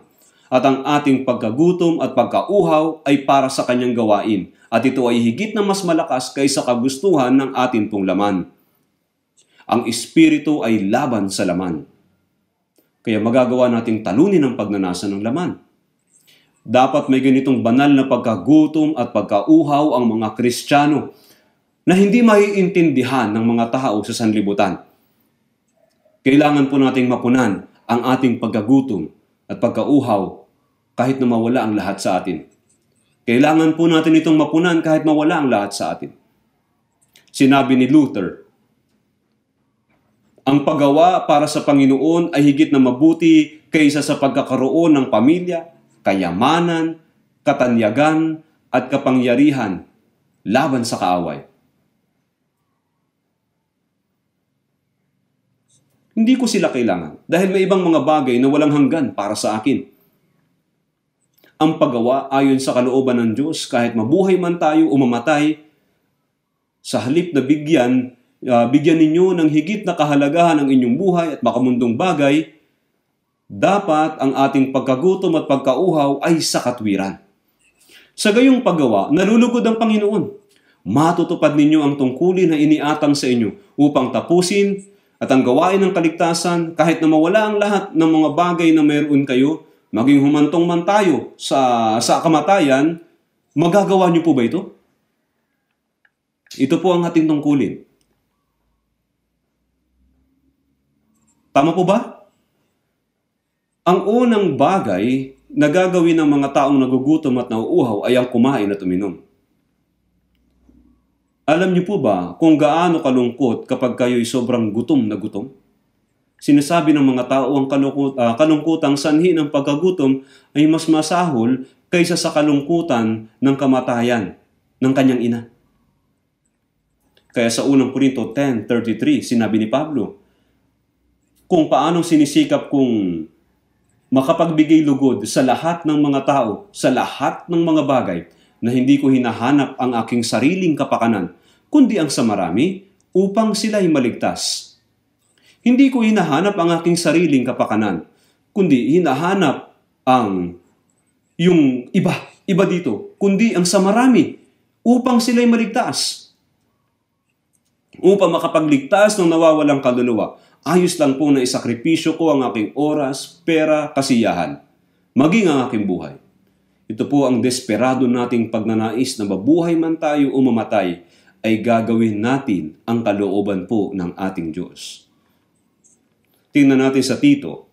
At ang ating pagkagutom at pagkauhaw ay para sa kanyang gawain at ito ay higit na mas malakas kaysa kagustuhan ng ating pong laman. Ang espiritu ay laban sa laman. Kaya magagawa nating talunin ang pagnanasa ng laman. Dapat may ganitong banal na pagkagutom at pagkauhaw ang mga Kristiyano na hindi maiintindihan ng mga tao sa sanlibutan. Kailangan po nating mapunan ang ating pagkagutom at pagkauhaw kahit na mawala ang lahat sa atin. Kailangan po natin itong mapunan kahit mawala ang lahat sa atin. Sinabi ni Luther, ang paggawa para sa Panginoon ay higit na mabuti kaysa sa pagkakaroon ng pamilya, kayamanan, katanyagan, at kapangyarihan laban sa kaaway. Hindi ko sila kailangan dahil may ibang mga bagay na walang hanggan para sa akin. Ang paggawa ayon sa kalooban ng Diyos kahit mabuhay man tayo o mamatay, sa halip na bigyan uh, bigyan ninyo ng higit na kahalagahan ang inyong buhay at makamundong bagay, dapat ang ating pagkagutom at pagkauhaw ay sa katwiran. Sa gayong paggawa, nalulugod ang Panginoon. Matutupad ninyo ang tungkulin na iniatang sa inyo upang tapusin at ang gawain ng kaligtasan kahit na mawala ang lahat ng mga bagay na mayroon kayo, maging humantong man tayo sa, sa kamatayan, magagawa niyo po ba ito? Ito po ang ating tungkulin. Tama po ba? Ang unang bagay na gagawin ng mga taong nagugutom at nauuhaw ay ang kumain at uminom. Alam niyo po ba kung gaano kalungkot kapag kayo'y sobrang gutom na gutom? Sinasabi ng mga tao ang kalungkut, uh, ah, kalungkutang sanhi ng pagkagutom ay mas masahol kaysa sa kalungkutan ng kamatayan ng kanyang ina. Kaya sa unang Korinto 10.33, sinabi ni Pablo, kung paanong sinisikap kong makapagbigay lugod sa lahat ng mga tao, sa lahat ng mga bagay na hindi ko hinahanap ang aking sariling kapakanan, kundi ang sa marami upang sila'y maligtas. Hindi ko hinahanap ang aking sariling kapakanan, kundi hinahanap ang yung iba, iba dito, kundi ang sa marami upang sila'y maligtas. Upang makapagligtas ng nawawalang kaluluwa Ayos lang po na isakripisyo ko ang aking oras, pera, kasiyahan, maging ang aking buhay. Ito po ang desperado nating pagnanais na mabuhay man tayo o mamatay ay gagawin natin ang kalooban po ng ating Diyos. Tingnan natin sa Tito.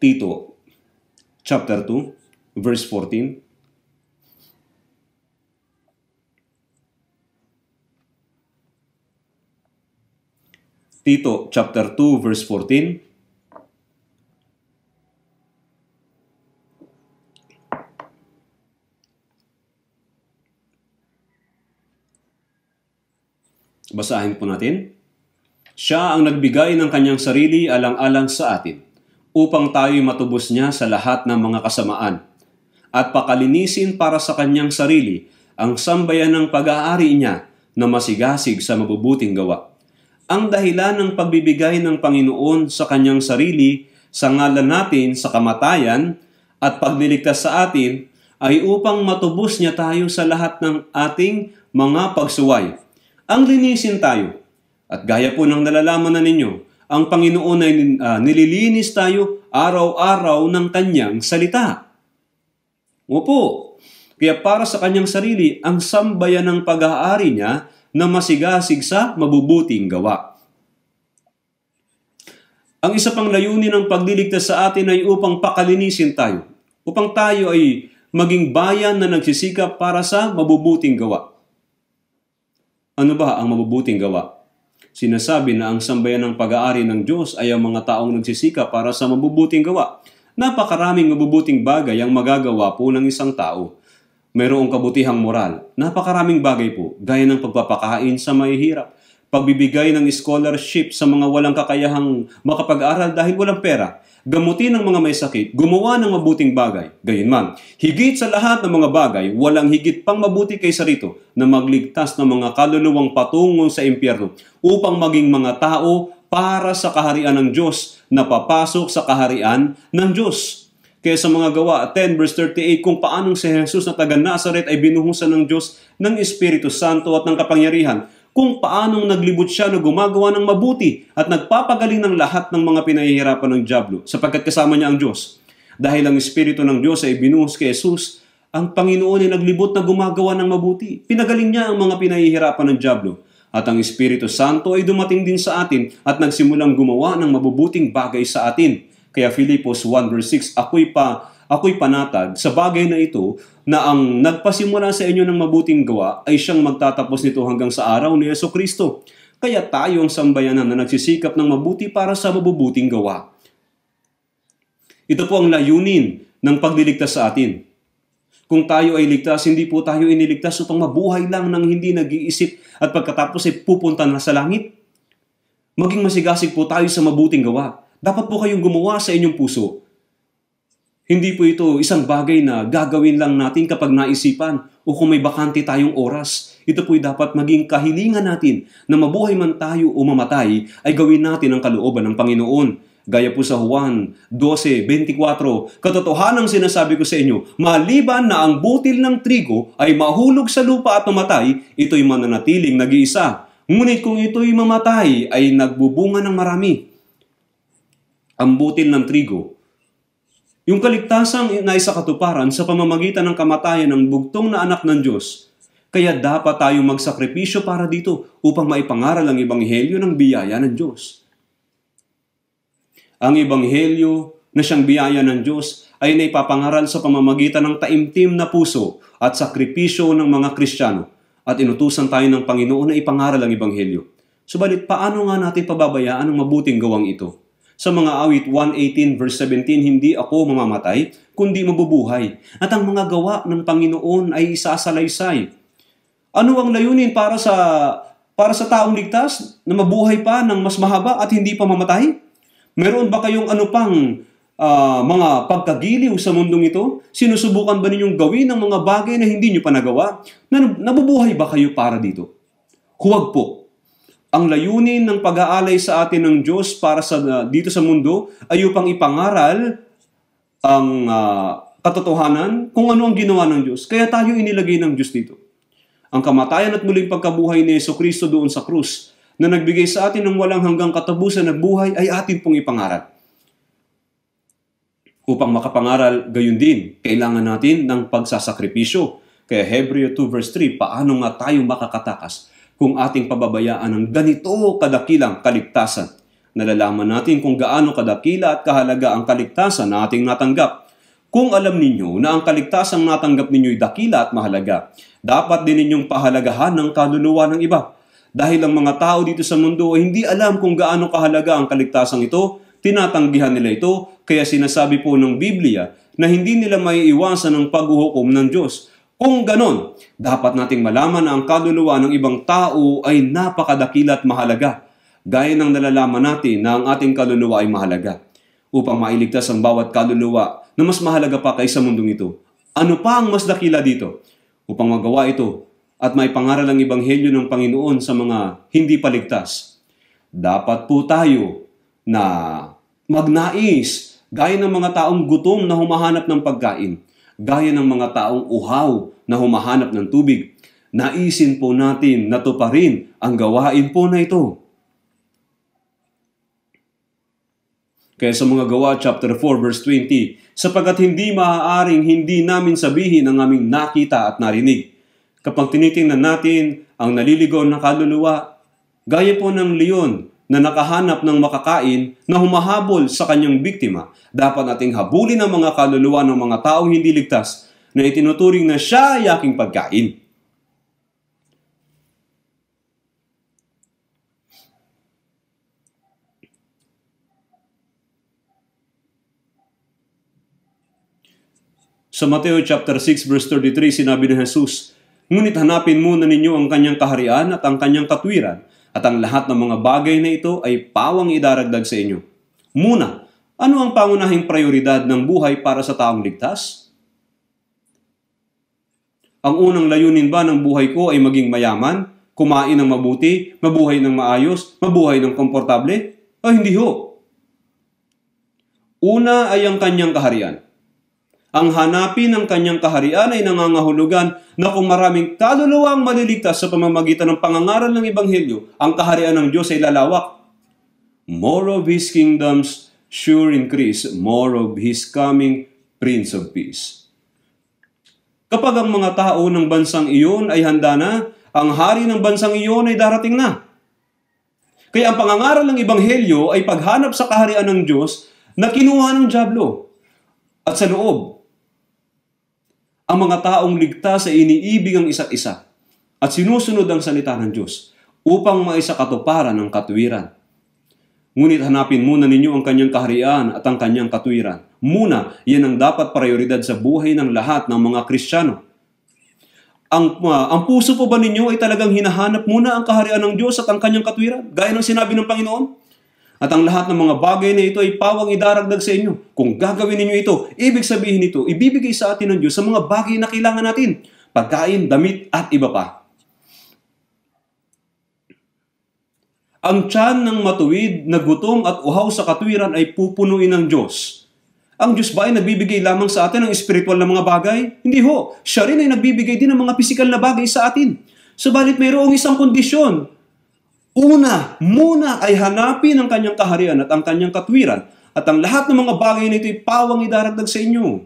Tito, chapter 2, verse 14. Tito chapter 2 verse 14. Basahin po natin. Siya ang nagbigay ng kanyang sarili alang-alang sa atin upang tayo'y matubos niya sa lahat ng mga kasamaan at pakalinisin para sa kanyang sarili ang sambayan ng pag-aari niya na masigasig sa mabubuting gawa ang dahilan ng pagbibigay ng Panginoon sa kanyang sarili sa ngalan natin sa kamatayan at pagliligtas sa atin ay upang matubos niya tayo sa lahat ng ating mga pagsuway. Ang linisin tayo. At gaya po ng nalalaman na ninyo, ang Panginoon ay uh, nililinis tayo araw-araw ng kanyang salita. Opo, kaya para sa kanyang sarili, ang sambayan ng pag-aari niya na masigasig sa mabubuting gawa. Ang isa pang layunin ng pagliligtas sa atin ay upang pakalinisin tayo, upang tayo ay maging bayan na nagsisikap para sa mabubuting gawa. Ano ba ang mabubuting gawa? Sinasabi na ang sambayan ng pag-aari ng Diyos ay ang mga taong nagsisikap para sa mabubuting gawa. Napakaraming mabubuting bagay ang magagawa po ng isang tao. Mayroong kabutihang moral. Napakaraming bagay po, gaya ng pagpapakain sa mahihirap, pagbibigay ng scholarship sa mga walang kakayahang makapag-aral dahil walang pera, gamutin ng mga may sakit, gumawa ng mabuting bagay. Gayunman, higit sa lahat ng mga bagay, walang higit pang mabuti kaysa rito na magligtas ng mga kaluluwang patungo sa impyerno upang maging mga tao para sa kaharian ng Diyos na papasok sa kaharian ng Diyos kaysa mga gawa 10 verse 38 kung paanong si Jesus na taga Nazareth ay binuhusan ng Diyos ng Espiritu Santo at ng kapangyarihan kung paanong naglibot siya na gumagawa ng mabuti at nagpapagaling ng lahat ng mga pinahihirapan ng Diablo sapagkat kasama niya ang Diyos. Dahil ang Espiritu ng Diyos ay binuhos kay Jesus, ang Panginoon ay naglibot na gumagawa ng mabuti. Pinagaling niya ang mga pinahihirapan ng Diablo. At ang Espiritu Santo ay dumating din sa atin at nagsimulang gumawa ng mabubuting bagay sa atin kaya Filipos 1 verse 6, Ako'y pa ako'y panatag sa bagay na ito na ang nagpasimula sa inyo ng mabuting gawa ay siyang magtatapos nito hanggang sa araw ni Yeso Kristo. Kaya tayo ang sambayanan na nagsisikap ng mabuti para sa mabubuting gawa. Ito po ang layunin ng pagliligtas sa atin. Kung tayo ay ligtas, hindi po tayo iniligtas upang mabuhay lang nang hindi nag-iisip at pagkatapos ay pupunta na sa langit. Maging masigasig po tayo sa mabuting gawa dapat po kayong gumawa sa inyong puso. Hindi po ito isang bagay na gagawin lang natin kapag naisipan o kung may bakante tayong oras. Ito po'y dapat maging kahilingan natin na mabuhay man tayo o mamatay ay gawin natin ang kalooban ng Panginoon. Gaya po sa Juan 12.24, Katotohanang sinasabi ko sa inyo, maliban na ang butil ng trigo ay mahulog sa lupa at mamatay, ito'y mananatiling nag-iisa. Ngunit kung ito'y mamatay, ay nagbubunga ng marami ambutin ng trigo. Yung kaligtasan na isa katuparan sa pamamagitan ng kamatayan ng bugtong na anak ng Diyos. Kaya dapat tayong magsakripisyo para dito upang maipangaral ang ebanghelyo ng biyaya ng Diyos. Ang ebanghelyo na siyang biyaya ng Diyos ay naipapangaral sa pamamagitan ng taimtim na puso at sakripisyo ng mga Kristiyano at inutusan tayo ng Panginoon na ipangaral ang ebanghelyo. Subalit paano nga natin pababayaan ang mabuting gawang ito? Sa mga awit 118 verse 17, hindi ako mamamatay, kundi mabubuhay. At ang mga gawa ng Panginoon ay isasalaysay. Ano ang layunin para sa para sa taong ligtas na mabuhay pa ng mas mahaba at hindi pa mamatay? Meron ba kayong ano pang uh, mga pagkagiliw sa mundong ito? Sinusubukan ba ninyong gawin ang mga bagay na hindi nyo pa nagawa? nabubuhay ba kayo para dito? Huwag po. Ang layunin ng pag-aalay sa atin ng Diyos para sa uh, dito sa mundo ay upang ipangaral ang uh, katotohanan kung ano ang ginawa ng Diyos. Kaya tayo inilagay ng Diyos dito. Ang kamatayan at muling pagkabuhay ni Yeso Kristo doon sa krus na nagbigay sa atin ng walang hanggang katapusan na buhay ay atin pong ipangaral. Upang makapangaral, gayon din, kailangan natin ng pagsasakripisyo. Kaya Hebreo 2 verse 3, paano nga tayo makakatakas? kung ating pababayaan ang ganito kadakilang kaligtasan. Nalalaman natin kung gaano kadakila at kahalaga ang kaligtasan na ating natanggap. Kung alam ninyo na ang kaligtasang natanggap ninyo ay dakila at mahalaga, dapat din ninyong pahalagahan ng kaluluwa ng iba. Dahil ang mga tao dito sa mundo ay hindi alam kung gaano kahalaga ang kaligtasang ito, tinatanggihan nila ito, kaya sinasabi po ng Biblia na hindi nila may iwasan ang paghuhukom ng Diyos kung ganon, dapat nating malaman na ang kaluluwa ng ibang tao ay napakadakila at mahalaga, gaya ng nalalaman natin na ang ating kaluluwa ay mahalaga. Upang mailigtas ang bawat kaluluwa na mas mahalaga pa kaysa mundong ito, ano pa ang mas dakila dito? Upang magawa ito at may pangaral ang Ibanghelyo ng Panginoon sa mga hindi paligtas, dapat po tayo na magnais gaya ng mga taong gutom na humahanap ng pagkain gaya ng mga taong uhaw na humahanap ng tubig. Naisin po natin na tuparin ang gawain po na ito. Kaya sa mga gawa chapter 4 verse 20, sapagat hindi maaaring hindi namin sabihin ang aming nakita at narinig. Kapag tinitingnan natin ang naliligaw ng kaluluwa, gaya po ng leon na nakahanap ng makakain na humahabol sa kanyang biktima, dapat nating habulin ang mga kaluluwa ng mga taong hindi ligtas na itinuturing na siya ay aking pagkain. Sa Mateo chapter 6 verse 33 sinabi ni Jesus, Ngunit hanapin muna ninyo ang kanyang kaharian at ang kanyang katwiran, at ang lahat ng mga bagay na ito ay pawang idaragdag sa inyo. Muna, ano ang pangunahing prioridad ng buhay para sa taong ligtas? Ang unang layunin ba ng buhay ko ay maging mayaman, kumain ng mabuti, mabuhay ng maayos, mabuhay ng komportable? O hindi ho. Una ay ang kanyang kaharian. Ang hanapin ng kanyang kaharian ay nangangahulugan na kung maraming kaluluwa ang maliligtas sa pamamagitan ng pangangaral ng Ebanghelyo, ang kaharian ng Diyos ay lalawak. More of His kingdoms sure increase, more of His coming Prince of Peace. Kapag ang mga tao ng bansang iyon ay handa na, ang hari ng bansang iyon ay darating na. Kaya ang pangangaral ng Ebanghelyo ay paghanap sa kaharian ng Diyos na kinuha ng Diablo at sa loob ang mga taong ligtas sa iniibig ang isa't isa at sinusunod ang salita ng Diyos upang maisakatuparan ang katuwiran. Ngunit hanapin muna ninyo ang kanyang kaharian at ang kanyang katuwiran. Muna, yan ang dapat prioridad sa buhay ng lahat ng mga Kristiyano. Ang, uh, ang puso po ba ninyo ay talagang hinahanap muna ang kaharian ng Diyos at ang kanyang katwiran? Gaya ng sinabi ng Panginoon, at ang lahat ng mga bagay na ito ay pawang idaragdag sa inyo. Kung gagawin ninyo ito, ibig sabihin ito, ibibigay sa atin ng Diyos sa mga bagay na kailangan natin. Pagkain, damit, at iba pa. Ang tiyan ng matuwid na gutom at uhaw sa katwiran ay pupunuin ng Diyos. Ang Diyos ba ay nagbibigay lamang sa atin ng espiritual na mga bagay? Hindi ho. Siya rin ay nagbibigay din ng mga pisikal na bagay sa atin. Subalit mayroong isang kondisyon Una, muna ay hanapin ang kanyang kaharian at ang kanyang katwiran at ang lahat ng mga bagay na ito'y pawang idaragdag sa inyo.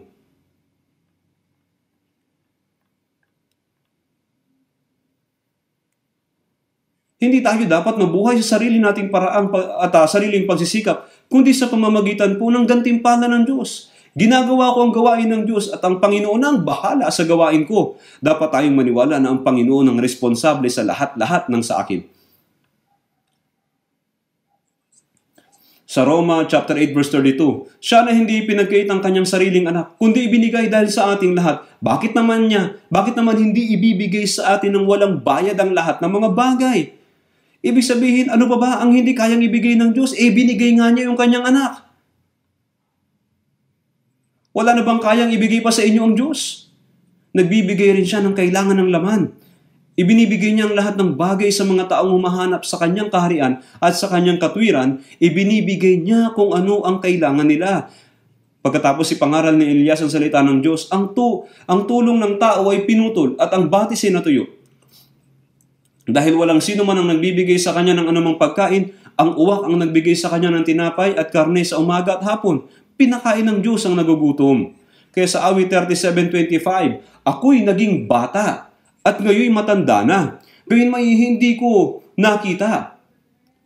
Hindi tayo dapat mabuhay sa sarili nating paraang at uh, sariling pagsisikap, kundi sa pamamagitan po ng gantimpala ng Diyos. Ginagawa ko ang gawain ng Diyos at ang Panginoon ang bahala sa gawain ko. Dapat tayong maniwala na ang Panginoon ang responsable sa lahat-lahat ng sa akin. Sa Roma chapter 8 verse 32, siya na hindi pinagkait ang kanyang sariling anak, kundi ibinigay dahil sa ating lahat. Bakit naman niya? Bakit naman hindi ibibigay sa atin ng walang bayad ang lahat ng mga bagay? Ibig sabihin, ano pa ba ang hindi kayang ibigay ng Diyos? Eh, binigay nga niya yung kanyang anak. Wala na bang kayang ibigay pa sa inyo ang Diyos? Nagbibigay rin siya ng kailangan ng laman. Ibinibigay niya ang lahat ng bagay sa mga taong humahanap sa kanyang kaharian at sa kanyang katwiran, ibinibigay niya kung ano ang kailangan nila. Pagkatapos si pangaral ni Elias ang salita ng Diyos, ang, tu ang tulong ng tao ay pinutol at ang batis ay natuyo. Dahil walang sino man ang nagbibigay sa kanya ng anumang pagkain, ang uwak ang nagbigay sa kanya ng tinapay at karne sa umaga at hapon. Pinakain ng Diyos ang nagugutom. Kaya sa awit 37.25, Ako'y naging bata at ngayon matanda na. Gayun may hindi ko nakita.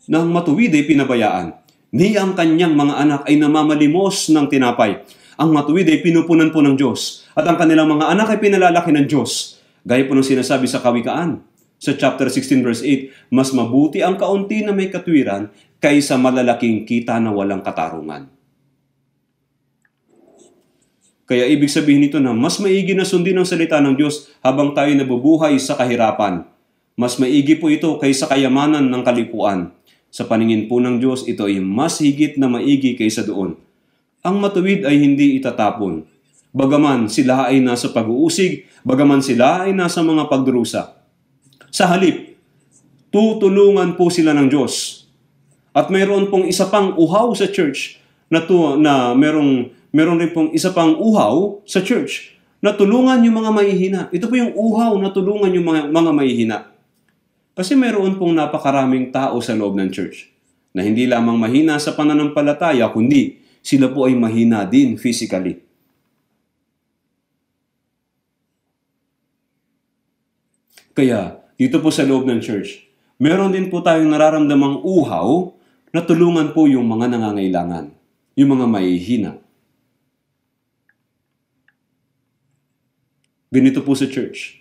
Nang matuwid ay pinabayaan. Ni ang kanyang mga anak ay namamalimos ng tinapay. Ang matuwid ay pinupunan po ng Diyos. At ang kanilang mga anak ay pinalalaki ng Diyos. Gaya po ng sinasabi sa Kawikaan. Sa chapter 16 verse 8, Mas mabuti ang kaunti na may katwiran kaysa malalaking kita na walang katarungan. Kaya ibig sabihin nito na mas maigi na sundin ang salita ng Diyos habang tayo nabubuhay sa kahirapan. Mas maigi po ito kaysa kayamanan ng kalipuan. Sa paningin po ng Diyos, ito ay mas higit na maigi kaysa doon. Ang matuwid ay hindi itatapon. Bagaman sila ay nasa pag-uusig, bagaman sila ay nasa mga pagdurusa. Sa halip, tutulungan po sila ng Diyos. At mayroon pong isa pang uhaw sa church na, to, na merong meron rin pong isa pang uhaw sa church na tulungan yung mga mahihina. Ito po yung uhaw na tulungan yung mga, mga mahihina. Kasi meron pong napakaraming tao sa loob ng church na hindi lamang mahina sa pananampalataya, kundi sila po ay mahina din physically. Kaya, dito po sa loob ng church, meron din po tayong nararamdamang uhaw na tulungan po yung mga nangangailangan, yung mga mahihina. binito po sa church.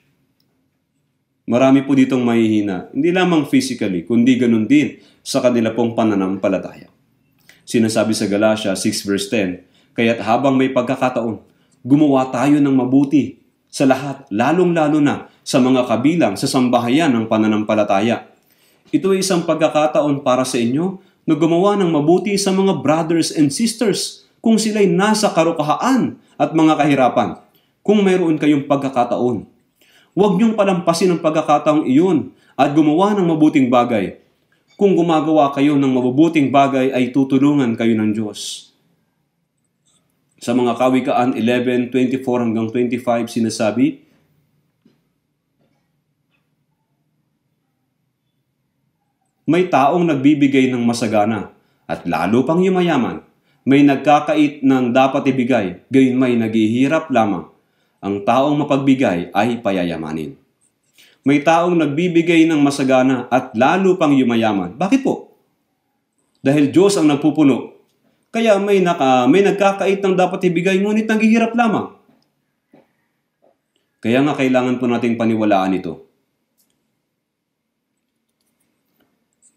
Marami po ditong mahihina, hindi lamang physically, kundi ganun din sa kanila pong pananampalataya. Sinasabi sa Galatia 6 verse 10, Kaya't habang may pagkakataon, gumawa tayo ng mabuti sa lahat, lalong-lalo na sa mga kabilang sa sambahayan ng pananampalataya. Ito ay isang pagkakataon para sa inyo na gumawa ng mabuti sa mga brothers and sisters kung sila'y nasa karukahaan at mga kahirapan kung mayroon kayong pagkakataon. Huwag niyong palampasin ang pagkakataong iyon at gumawa ng mabuting bagay. Kung gumagawa kayo ng mabubuting bagay ay tutulungan kayo ng Diyos. Sa mga kawikaan 11:24 hanggang 25 sinasabi, May taong nagbibigay ng masagana at lalo pang yumayaman. May nagkakait ng dapat ibigay, gayon may naghihirap lamang ang taong mapagbigay ay payayamanin. May taong nagbibigay ng masagana at lalo pang yumayaman. Bakit po? Dahil Diyos ang nagpupuno. Kaya may, naka, may nagkakait ng dapat ibigay ngunit nanghihirap lamang. Kaya nga kailangan po nating paniwalaan ito.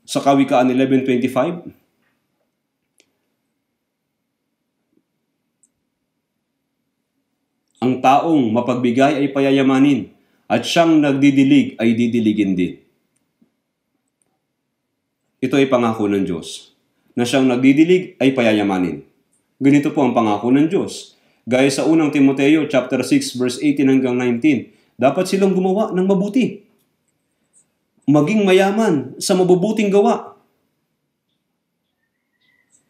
Sa Kawikaan 11.25, Ang taong mapagbigay ay payayamanin, at siyang nagdidilig ay didiligin din. Ito ay pangako ng Diyos, na siyang nagdidilig ay payayamanin. Ganito po ang pangako ng Diyos. Gaya sa unang Timoteo chapter 6 verse 18 hanggang 19, dapat silang gumawa ng mabuti. Maging mayaman sa mabubuting gawa.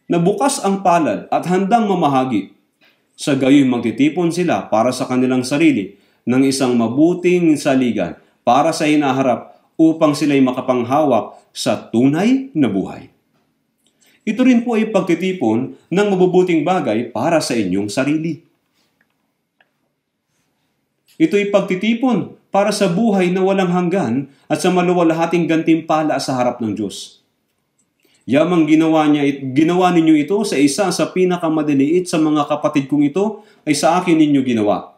Nabukas ang palad at handang mamahagi sa gayon magtitipon sila para sa kanilang sarili ng isang mabuting saligan para sa hinaharap upang sila'y makapanghawak sa tunay na buhay. Ito rin po ay pagtitipon ng mabubuting bagay para sa inyong sarili. Ito ay pagtitipon para sa buhay na walang hanggan at sa maluwalhating gantimpala sa harap ng Diyos. Yamang ginawa niya, ginawa ninyo ito sa isa sa pinakamadaliit sa mga kapatid kong ito ay sa akin ninyo ginawa.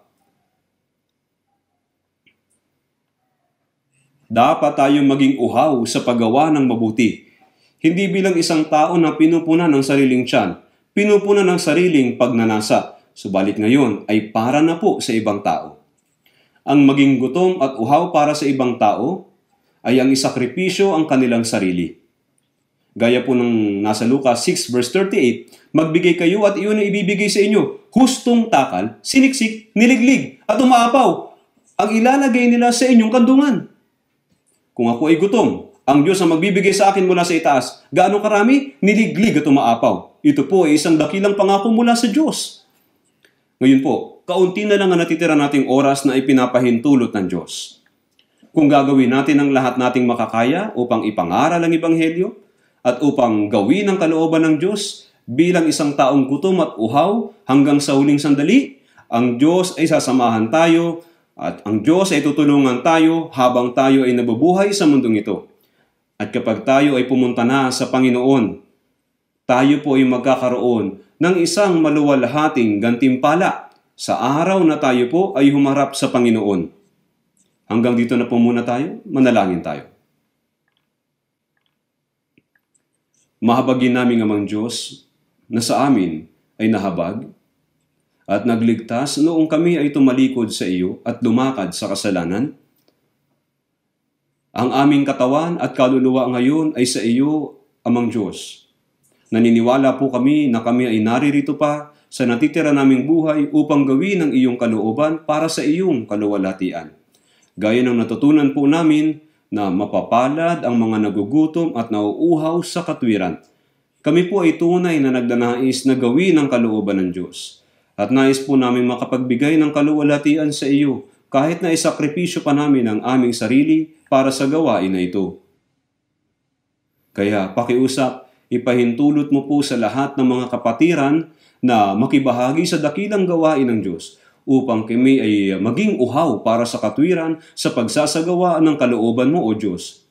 Dapat tayong maging uhaw sa paggawa ng mabuti. Hindi bilang isang tao na pinupuna ng sariling tiyan, pinupuna ng sariling pagnanasa, subalit ngayon ay para na po sa ibang tao. Ang maging gutom at uhaw para sa ibang tao ay ang isakripisyo ang kanilang sarili Gaya po ng nasa Lucas 6 verse 38, magbigay kayo at iyon ang ibibigay sa inyo. Hustong takal, siniksik, niliglig, at umaapaw ang ilalagay nila sa inyong kandungan. Kung ako ay gutom, ang Diyos ang magbibigay sa akin mula sa itaas. Gaano karami? Niliglig at umaapaw. Ito po ay isang dakilang pangako mula sa Diyos. Ngayon po, kaunti na lang ang natitira nating oras na ipinapahintulot ng Diyos. Kung gagawin natin ang lahat nating makakaya upang ipangaral ang Ebanghelyo, at upang gawin ang kalooban ng Diyos bilang isang taong gutom at uhaw hanggang sa huling sandali, ang Diyos ay sasamahan tayo at ang Diyos ay tutulungan tayo habang tayo ay nabubuhay sa mundong ito. At kapag tayo ay pumunta na sa Panginoon, tayo po ay magkakaroon ng isang maluwalhating gantimpala sa araw na tayo po ay humarap sa Panginoon. Hanggang dito na po muna tayo, manalangin tayo. mahabagin naming amang Diyos na sa amin ay nahabag at nagligtas noong kami ay tumalikod sa iyo at lumakad sa kasalanan? Ang aming katawan at kaluluwa ngayon ay sa iyo, amang Diyos. Naniniwala po kami na kami ay naririto pa sa natitira naming buhay upang gawin ang iyong kalooban para sa iyong kaluwalhatian. Gaya ng natutunan po namin na mapapalad ang mga nagugutom at nauuhaw sa katwiran. Kami po ay tunay na nagdanais na gawin ang kalooban ng Diyos. At nais po namin makapagbigay ng kaluwalhatian sa iyo kahit na isakripisyo pa namin ang aming sarili para sa gawain na ito. Kaya pakiusap, ipahintulot mo po sa lahat ng mga kapatiran na makibahagi sa dakilang gawain ng Diyos upang kami ay ah, maging uhaw para sa katwiran sa pagsasagawa ng kalooban mo, O Diyos.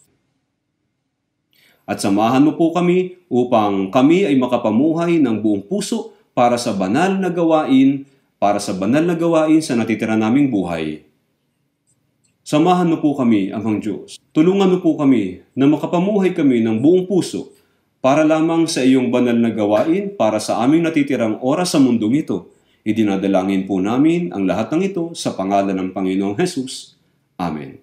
At samahan mo po kami upang kami ay makapamuhay ng buong puso para sa banal na gawain, para sa banal na gawain sa natitira naming buhay. Samahan mo po kami, Amang Diyos. Tulungan mo po kami na makapamuhay kami ng buong puso para lamang sa iyong banal na gawain para sa aming natitirang oras sa mundong ito Idinadalangin po namin ang lahat ng ito sa pangalan ng Panginoong Hesus. Amen.